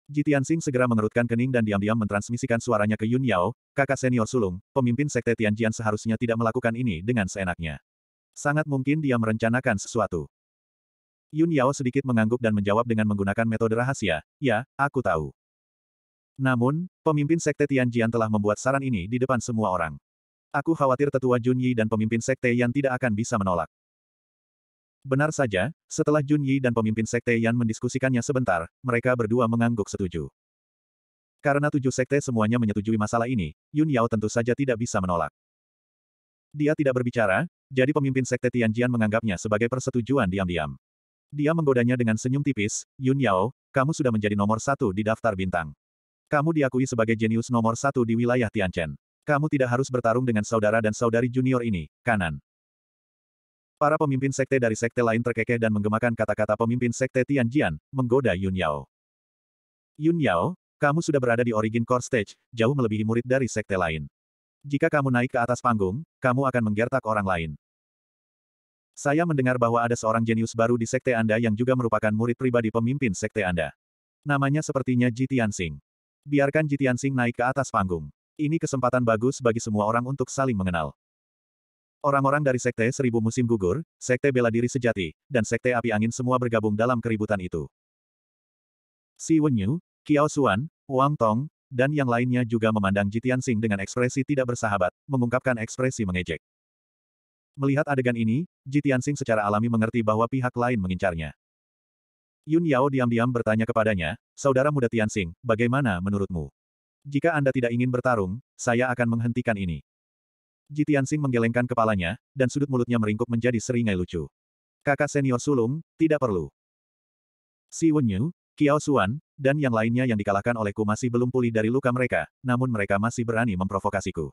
Jitian Sing segera mengerutkan kening dan diam-diam mentransmisikan suaranya ke Yun Yao, kakak senior sulung, pemimpin sekte Tianjian seharusnya tidak melakukan ini dengan seenaknya. Sangat mungkin dia merencanakan sesuatu. Yun Yao sedikit mengangguk dan menjawab dengan menggunakan metode rahasia, ya, aku tahu. Namun, pemimpin sekte Tianjian telah membuat saran ini di depan semua orang. Aku khawatir tetua Junyi dan pemimpin sekte Yan tidak akan bisa menolak. Benar saja, setelah Junyi dan pemimpin sekte Yan mendiskusikannya sebentar, mereka berdua mengangguk setuju. Karena tujuh sekte semuanya menyetujui masalah ini, Yun Yao tentu saja tidak bisa menolak. Dia tidak berbicara, jadi pemimpin sekte Tianjian menganggapnya sebagai persetujuan diam-diam. Dia menggodanya dengan senyum tipis, Yun Yao, kamu sudah menjadi nomor satu di daftar bintang. Kamu diakui sebagai jenius nomor satu di wilayah Tianchen. Kamu tidak harus bertarung dengan saudara dan saudari junior ini, kanan. Para pemimpin sekte dari sekte lain terkekeh dan menggemakan kata-kata pemimpin sekte Tianjian, menggoda Yun Yao. Yun Yao, kamu sudah berada di origin core stage, jauh melebihi murid dari sekte lain. Jika kamu naik ke atas panggung, kamu akan menggertak orang lain. Saya mendengar bahwa ada seorang jenius baru di sekte Anda yang juga merupakan murid pribadi pemimpin sekte Anda. Namanya sepertinya Ji Tianxing. Biarkan Jitian Sing naik ke atas panggung. Ini kesempatan bagus bagi semua orang untuk saling mengenal. Orang-orang dari Sekte Seribu Musim Gugur, Sekte Bela Diri Sejati, dan Sekte Api Angin semua bergabung dalam keributan itu. Si Wenyu, Kiao Suan, Wang Tong, dan yang lainnya juga memandang Jitian Sing dengan ekspresi tidak bersahabat, mengungkapkan ekspresi mengejek. Melihat adegan ini, Jitian Sing secara alami mengerti bahwa pihak lain mengincarnya. Yun Yao diam-diam bertanya kepadanya, Saudara muda Tianxing, bagaimana menurutmu? Jika Anda tidak ingin bertarung, saya akan menghentikan ini. Ji Tianxing menggelengkan kepalanya, dan sudut mulutnya meringkuk menjadi seringai lucu. Kakak senior sulung, tidak perlu. Si Wenyu, Kiao Suan, dan yang lainnya yang dikalahkan olehku masih belum pulih dari luka mereka, namun mereka masih berani memprovokasiku.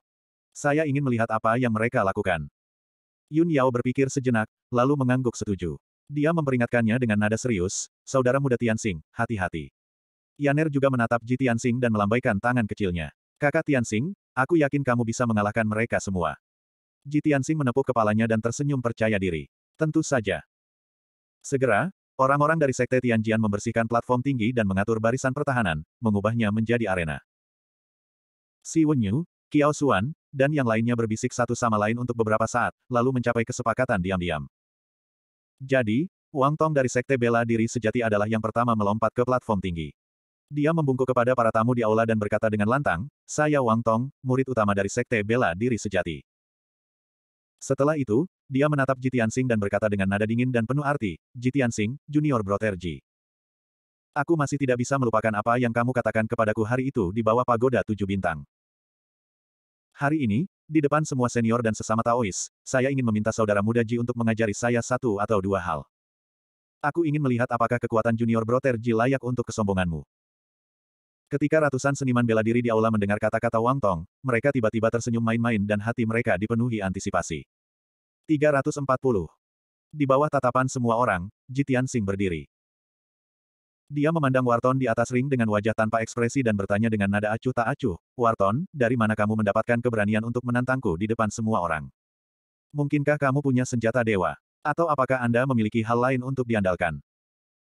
Saya ingin melihat apa yang mereka lakukan. Yun Yao berpikir sejenak, lalu mengangguk setuju. Dia memperingatkannya dengan nada serius, saudara muda Tianxing, hati-hati. Yaner juga menatap Ji Tianxing dan melambaikan tangan kecilnya. Kakak Tianxing, aku yakin kamu bisa mengalahkan mereka semua. Ji Tianxing menepuk kepalanya dan tersenyum percaya diri. Tentu saja. Segera, orang-orang dari Sekte Tianjian membersihkan platform tinggi dan mengatur barisan pertahanan, mengubahnya menjadi arena. Si Wenyu, Kiao Xuan, dan yang lainnya berbisik satu sama lain untuk beberapa saat, lalu mencapai kesepakatan diam-diam. Jadi, Wang Tong dari Sekte Bela Diri Sejati adalah yang pertama melompat ke platform tinggi. Dia membungkuk kepada para tamu di aula dan berkata dengan lantang, saya Wang Tong, murid utama dari Sekte Bela Diri Sejati. Setelah itu, dia menatap Jitian Sing dan berkata dengan nada dingin dan penuh arti, Jitian Sing, Junior Brother Ji. Aku masih tidak bisa melupakan apa yang kamu katakan kepadaku hari itu di bawah pagoda tujuh bintang. Hari ini, di depan semua senior dan sesama Taois, saya ingin meminta saudara muda Ji untuk mengajari saya satu atau dua hal. Aku ingin melihat apakah kekuatan junior broter Ji layak untuk kesombonganmu. Ketika ratusan seniman bela diri di aula mendengar kata-kata Wang Tong, mereka tiba-tiba tersenyum main-main dan hati mereka dipenuhi antisipasi. 340. Di bawah tatapan semua orang, Jitian Sing berdiri. Dia memandang Warton di atas ring dengan wajah tanpa ekspresi dan bertanya dengan nada acuh tak acuh, Warton, dari mana kamu mendapatkan keberanian untuk menantangku di depan semua orang? Mungkinkah kamu punya senjata dewa? Atau apakah Anda memiliki hal lain untuk diandalkan?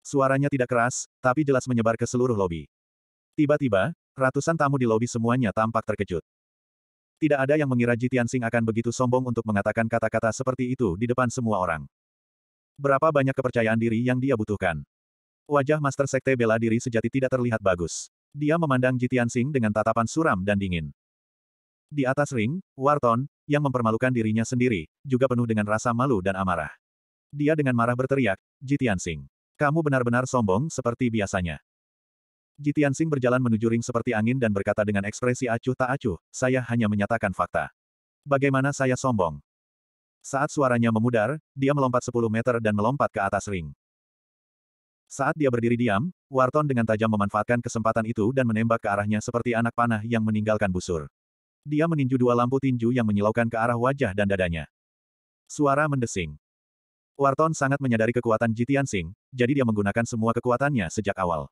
Suaranya tidak keras, tapi jelas menyebar ke seluruh lobi. Tiba-tiba, ratusan tamu di lobi semuanya tampak terkejut. Tidak ada yang mengira Jitian Sing akan begitu sombong untuk mengatakan kata-kata seperti itu di depan semua orang. Berapa banyak kepercayaan diri yang dia butuhkan? Wajah Master Sekte bela diri sejati tidak terlihat bagus. Dia memandang Jitian Sing dengan tatapan suram dan dingin. Di atas ring, Warton, yang mempermalukan dirinya sendiri, juga penuh dengan rasa malu dan amarah. Dia dengan marah berteriak, Jitian Sing. Kamu benar-benar sombong seperti biasanya. Jitian Sing berjalan menuju ring seperti angin dan berkata dengan ekspresi acuh tak acuh, saya hanya menyatakan fakta. Bagaimana saya sombong? Saat suaranya memudar, dia melompat 10 meter dan melompat ke atas ring. Saat dia berdiri diam, Warton dengan tajam memanfaatkan kesempatan itu dan menembak ke arahnya seperti anak panah yang meninggalkan busur. Dia meninju dua lampu tinju yang menyilaukan ke arah wajah dan dadanya. Suara mendesing. Warton sangat menyadari kekuatan Jitian Sing, jadi dia menggunakan semua kekuatannya sejak awal.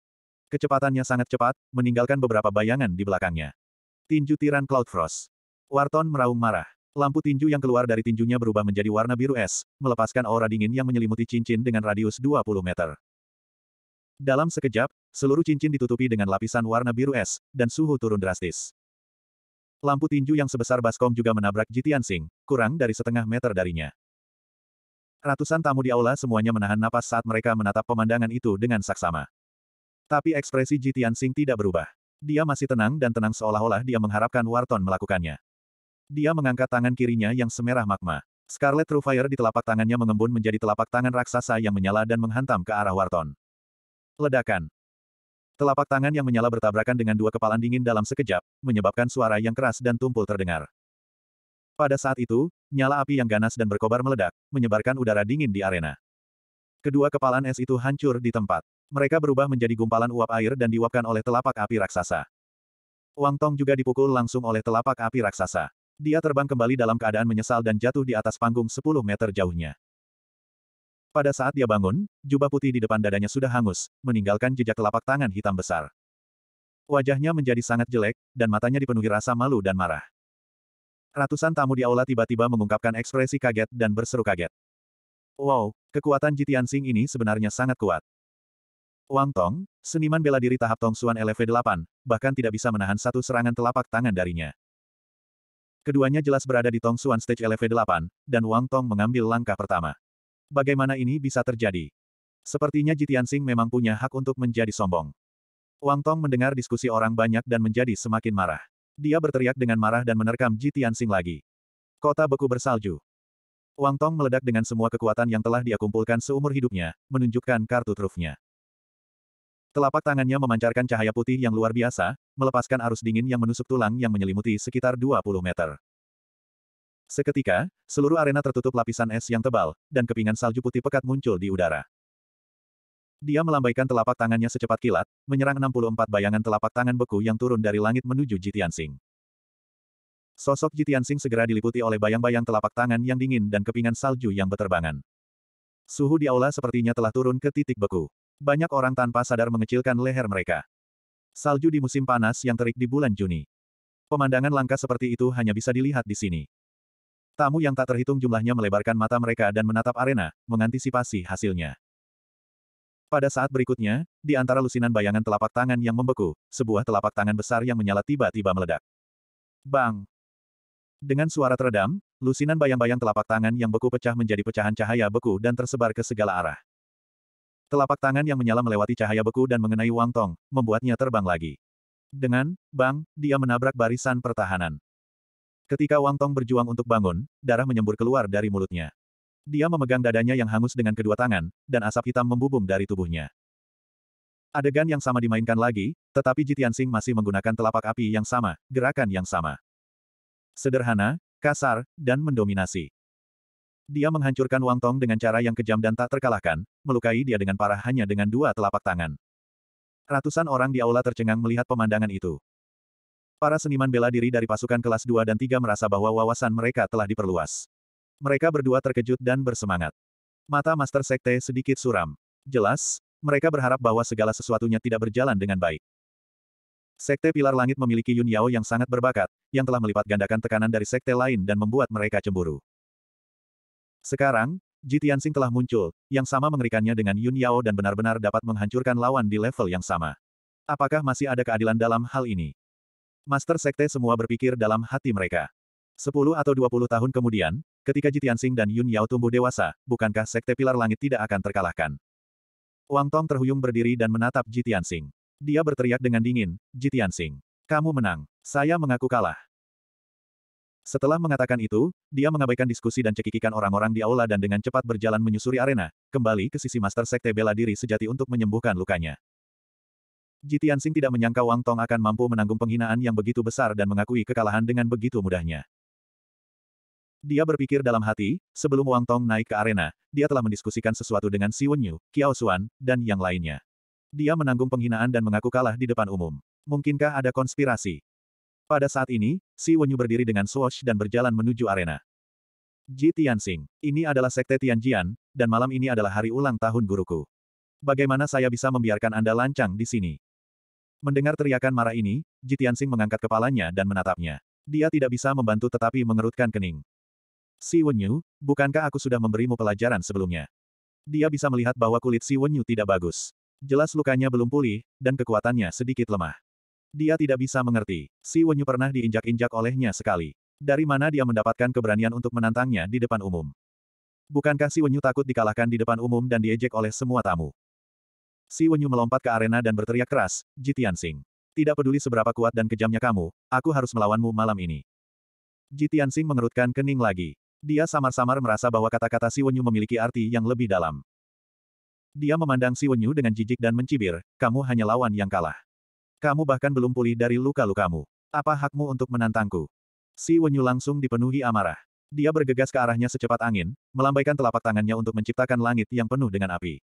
Kecepatannya sangat cepat, meninggalkan beberapa bayangan di belakangnya. Tinju tiran Cloud Frost. Warton meraung marah. Lampu tinju yang keluar dari tinjunya berubah menjadi warna biru es, melepaskan aura dingin yang menyelimuti cincin dengan radius 20 meter. Dalam sekejap, seluruh cincin ditutupi dengan lapisan warna biru es, dan suhu turun drastis. Lampu tinju yang sebesar baskom juga menabrak Jitian Sing, kurang dari setengah meter darinya. Ratusan tamu di aula semuanya menahan napas saat mereka menatap pemandangan itu dengan saksama. Tapi ekspresi Jitian Sing tidak berubah. Dia masih tenang dan tenang seolah-olah dia mengharapkan Warton melakukannya. Dia mengangkat tangan kirinya yang semerah magma. Scarlet True Fire di telapak tangannya mengembun menjadi telapak tangan raksasa yang menyala dan menghantam ke arah Warton. Ledakan. Telapak tangan yang menyala bertabrakan dengan dua kepalan dingin dalam sekejap, menyebabkan suara yang keras dan tumpul terdengar. Pada saat itu, nyala api yang ganas dan berkobar meledak, menyebarkan udara dingin di arena. Kedua kepalan es itu hancur di tempat. Mereka berubah menjadi gumpalan uap air dan diuapkan oleh telapak api raksasa. Wang Tong juga dipukul langsung oleh telapak api raksasa. Dia terbang kembali dalam keadaan menyesal dan jatuh di atas panggung 10 meter jauhnya. Pada saat dia bangun, jubah putih di depan dadanya sudah hangus, meninggalkan jejak telapak tangan hitam besar. Wajahnya menjadi sangat jelek, dan matanya dipenuhi rasa malu dan marah. Ratusan tamu di aula tiba-tiba mengungkapkan ekspresi kaget dan berseru kaget. Wow, kekuatan Jitian Sing ini sebenarnya sangat kuat. Wang Tong, seniman bela diri tahap Tong Suan LV8, bahkan tidak bisa menahan satu serangan telapak tangan darinya. Keduanya jelas berada di Tong Suan Stage LV8, dan Wang Tong mengambil langkah pertama. Bagaimana ini bisa terjadi? Sepertinya Jitian Sing memang punya hak untuk menjadi sombong. Wang Tong mendengar diskusi orang banyak dan menjadi semakin marah. Dia berteriak dengan marah dan menerkam Jitian Sing lagi. Kota beku bersalju. Wang Tong meledak dengan semua kekuatan yang telah dia kumpulkan seumur hidupnya, menunjukkan kartu trufnya. Telapak tangannya memancarkan cahaya putih yang luar biasa, melepaskan arus dingin yang menusuk tulang yang menyelimuti sekitar 20 meter. Seketika, seluruh arena tertutup lapisan es yang tebal, dan kepingan salju putih pekat muncul di udara. Dia melambaikan telapak tangannya secepat kilat, menyerang 64 bayangan telapak tangan beku yang turun dari langit menuju Jitian Sosok Jitian segera diliputi oleh bayang-bayang telapak tangan yang dingin dan kepingan salju yang beterbangan. Suhu di aula sepertinya telah turun ke titik beku. Banyak orang tanpa sadar mengecilkan leher mereka. Salju di musim panas yang terik di bulan Juni. Pemandangan langka seperti itu hanya bisa dilihat di sini. Tamu yang tak terhitung jumlahnya melebarkan mata mereka dan menatap arena, mengantisipasi hasilnya. Pada saat berikutnya, di antara lusinan bayangan telapak tangan yang membeku, sebuah telapak tangan besar yang menyala tiba-tiba meledak. Bang! Dengan suara teredam, lusinan bayang-bayang telapak tangan yang beku pecah menjadi pecahan cahaya beku dan tersebar ke segala arah. Telapak tangan yang menyala melewati cahaya beku dan mengenai Wang Tong, membuatnya terbang lagi. Dengan, bang, dia menabrak barisan pertahanan. Ketika Wang Tong berjuang untuk bangun, darah menyembur keluar dari mulutnya. Dia memegang dadanya yang hangus dengan kedua tangan, dan asap hitam membubung dari tubuhnya. Adegan yang sama dimainkan lagi, tetapi Jitian Sing masih menggunakan telapak api yang sama, gerakan yang sama. Sederhana, kasar, dan mendominasi. Dia menghancurkan Wang Tong dengan cara yang kejam dan tak terkalahkan, melukai dia dengan parah hanya dengan dua telapak tangan. Ratusan orang di aula tercengang melihat pemandangan itu. Para seniman bela diri dari pasukan kelas 2 dan 3 merasa bahwa wawasan mereka telah diperluas. Mereka berdua terkejut dan bersemangat. Mata Master Sekte sedikit suram. Jelas, mereka berharap bahwa segala sesuatunya tidak berjalan dengan baik. Sekte Pilar Langit memiliki Yun Yao yang sangat berbakat, yang telah melipat gandakan tekanan dari sekte lain dan membuat mereka cemburu. Sekarang, Jitiansing telah muncul, yang sama mengerikannya dengan Yun Yao dan benar-benar dapat menghancurkan lawan di level yang sama. Apakah masih ada keadilan dalam hal ini? Master Sekte semua berpikir dalam hati mereka. Sepuluh atau dua puluh tahun kemudian, ketika Jitiansing dan Yun Yao tumbuh dewasa, bukankah Sekte Pilar Langit tidak akan terkalahkan? Wang Tong terhuyung berdiri dan menatap Jitiansing. Dia berteriak dengan dingin, Jitiansing. Kamu menang. Saya mengaku kalah. Setelah mengatakan itu, dia mengabaikan diskusi dan cekikikan orang-orang di aula dan dengan cepat berjalan menyusuri arena, kembali ke sisi Master Sekte Bela Diri Sejati untuk menyembuhkan lukanya. Jitiansing tidak menyangka Wang Tong akan mampu menanggung penghinaan yang begitu besar dan mengakui kekalahan dengan begitu mudahnya. Dia berpikir dalam hati, sebelum Wang Tong naik ke arena, dia telah mendiskusikan sesuatu dengan Si Wenyu, Kiao Xuan, dan yang lainnya. Dia menanggung penghinaan dan mengaku kalah di depan umum. Mungkinkah ada konspirasi? Pada saat ini, Si Wenyu berdiri dengan swash dan berjalan menuju arena. Ji Tianxing, ini adalah sekte Tianjian, dan malam ini adalah hari ulang tahun guruku. Bagaimana saya bisa membiarkan Anda lancang di sini? Mendengar teriakan marah ini, Sing mengangkat kepalanya dan menatapnya. Dia tidak bisa membantu tetapi mengerutkan kening. Si Wenyu, bukankah aku sudah memberimu pelajaran sebelumnya? Dia bisa melihat bahwa kulit Si Wenyu tidak bagus. Jelas lukanya belum pulih, dan kekuatannya sedikit lemah. Dia tidak bisa mengerti. Si Wenyu pernah diinjak-injak olehnya sekali. Dari mana dia mendapatkan keberanian untuk menantangnya di depan umum? Bukankah si Wenyu takut dikalahkan di depan umum dan diejek oleh semua tamu? Si Wenyu melompat ke arena dan berteriak keras, Jitian Sing. Tidak peduli seberapa kuat dan kejamnya kamu, aku harus melawanmu malam ini. Jitian Sing mengerutkan kening lagi. Dia samar-samar merasa bahwa kata-kata Si Wenyu memiliki arti yang lebih dalam. Dia memandang Si Wenyu dengan jijik dan mencibir, kamu hanya lawan yang kalah. Kamu bahkan belum pulih dari luka-lukamu. Apa hakmu untuk menantangku? Si Wenyu langsung dipenuhi amarah. Dia bergegas ke arahnya secepat angin, melambaikan telapak tangannya untuk menciptakan langit yang penuh dengan api.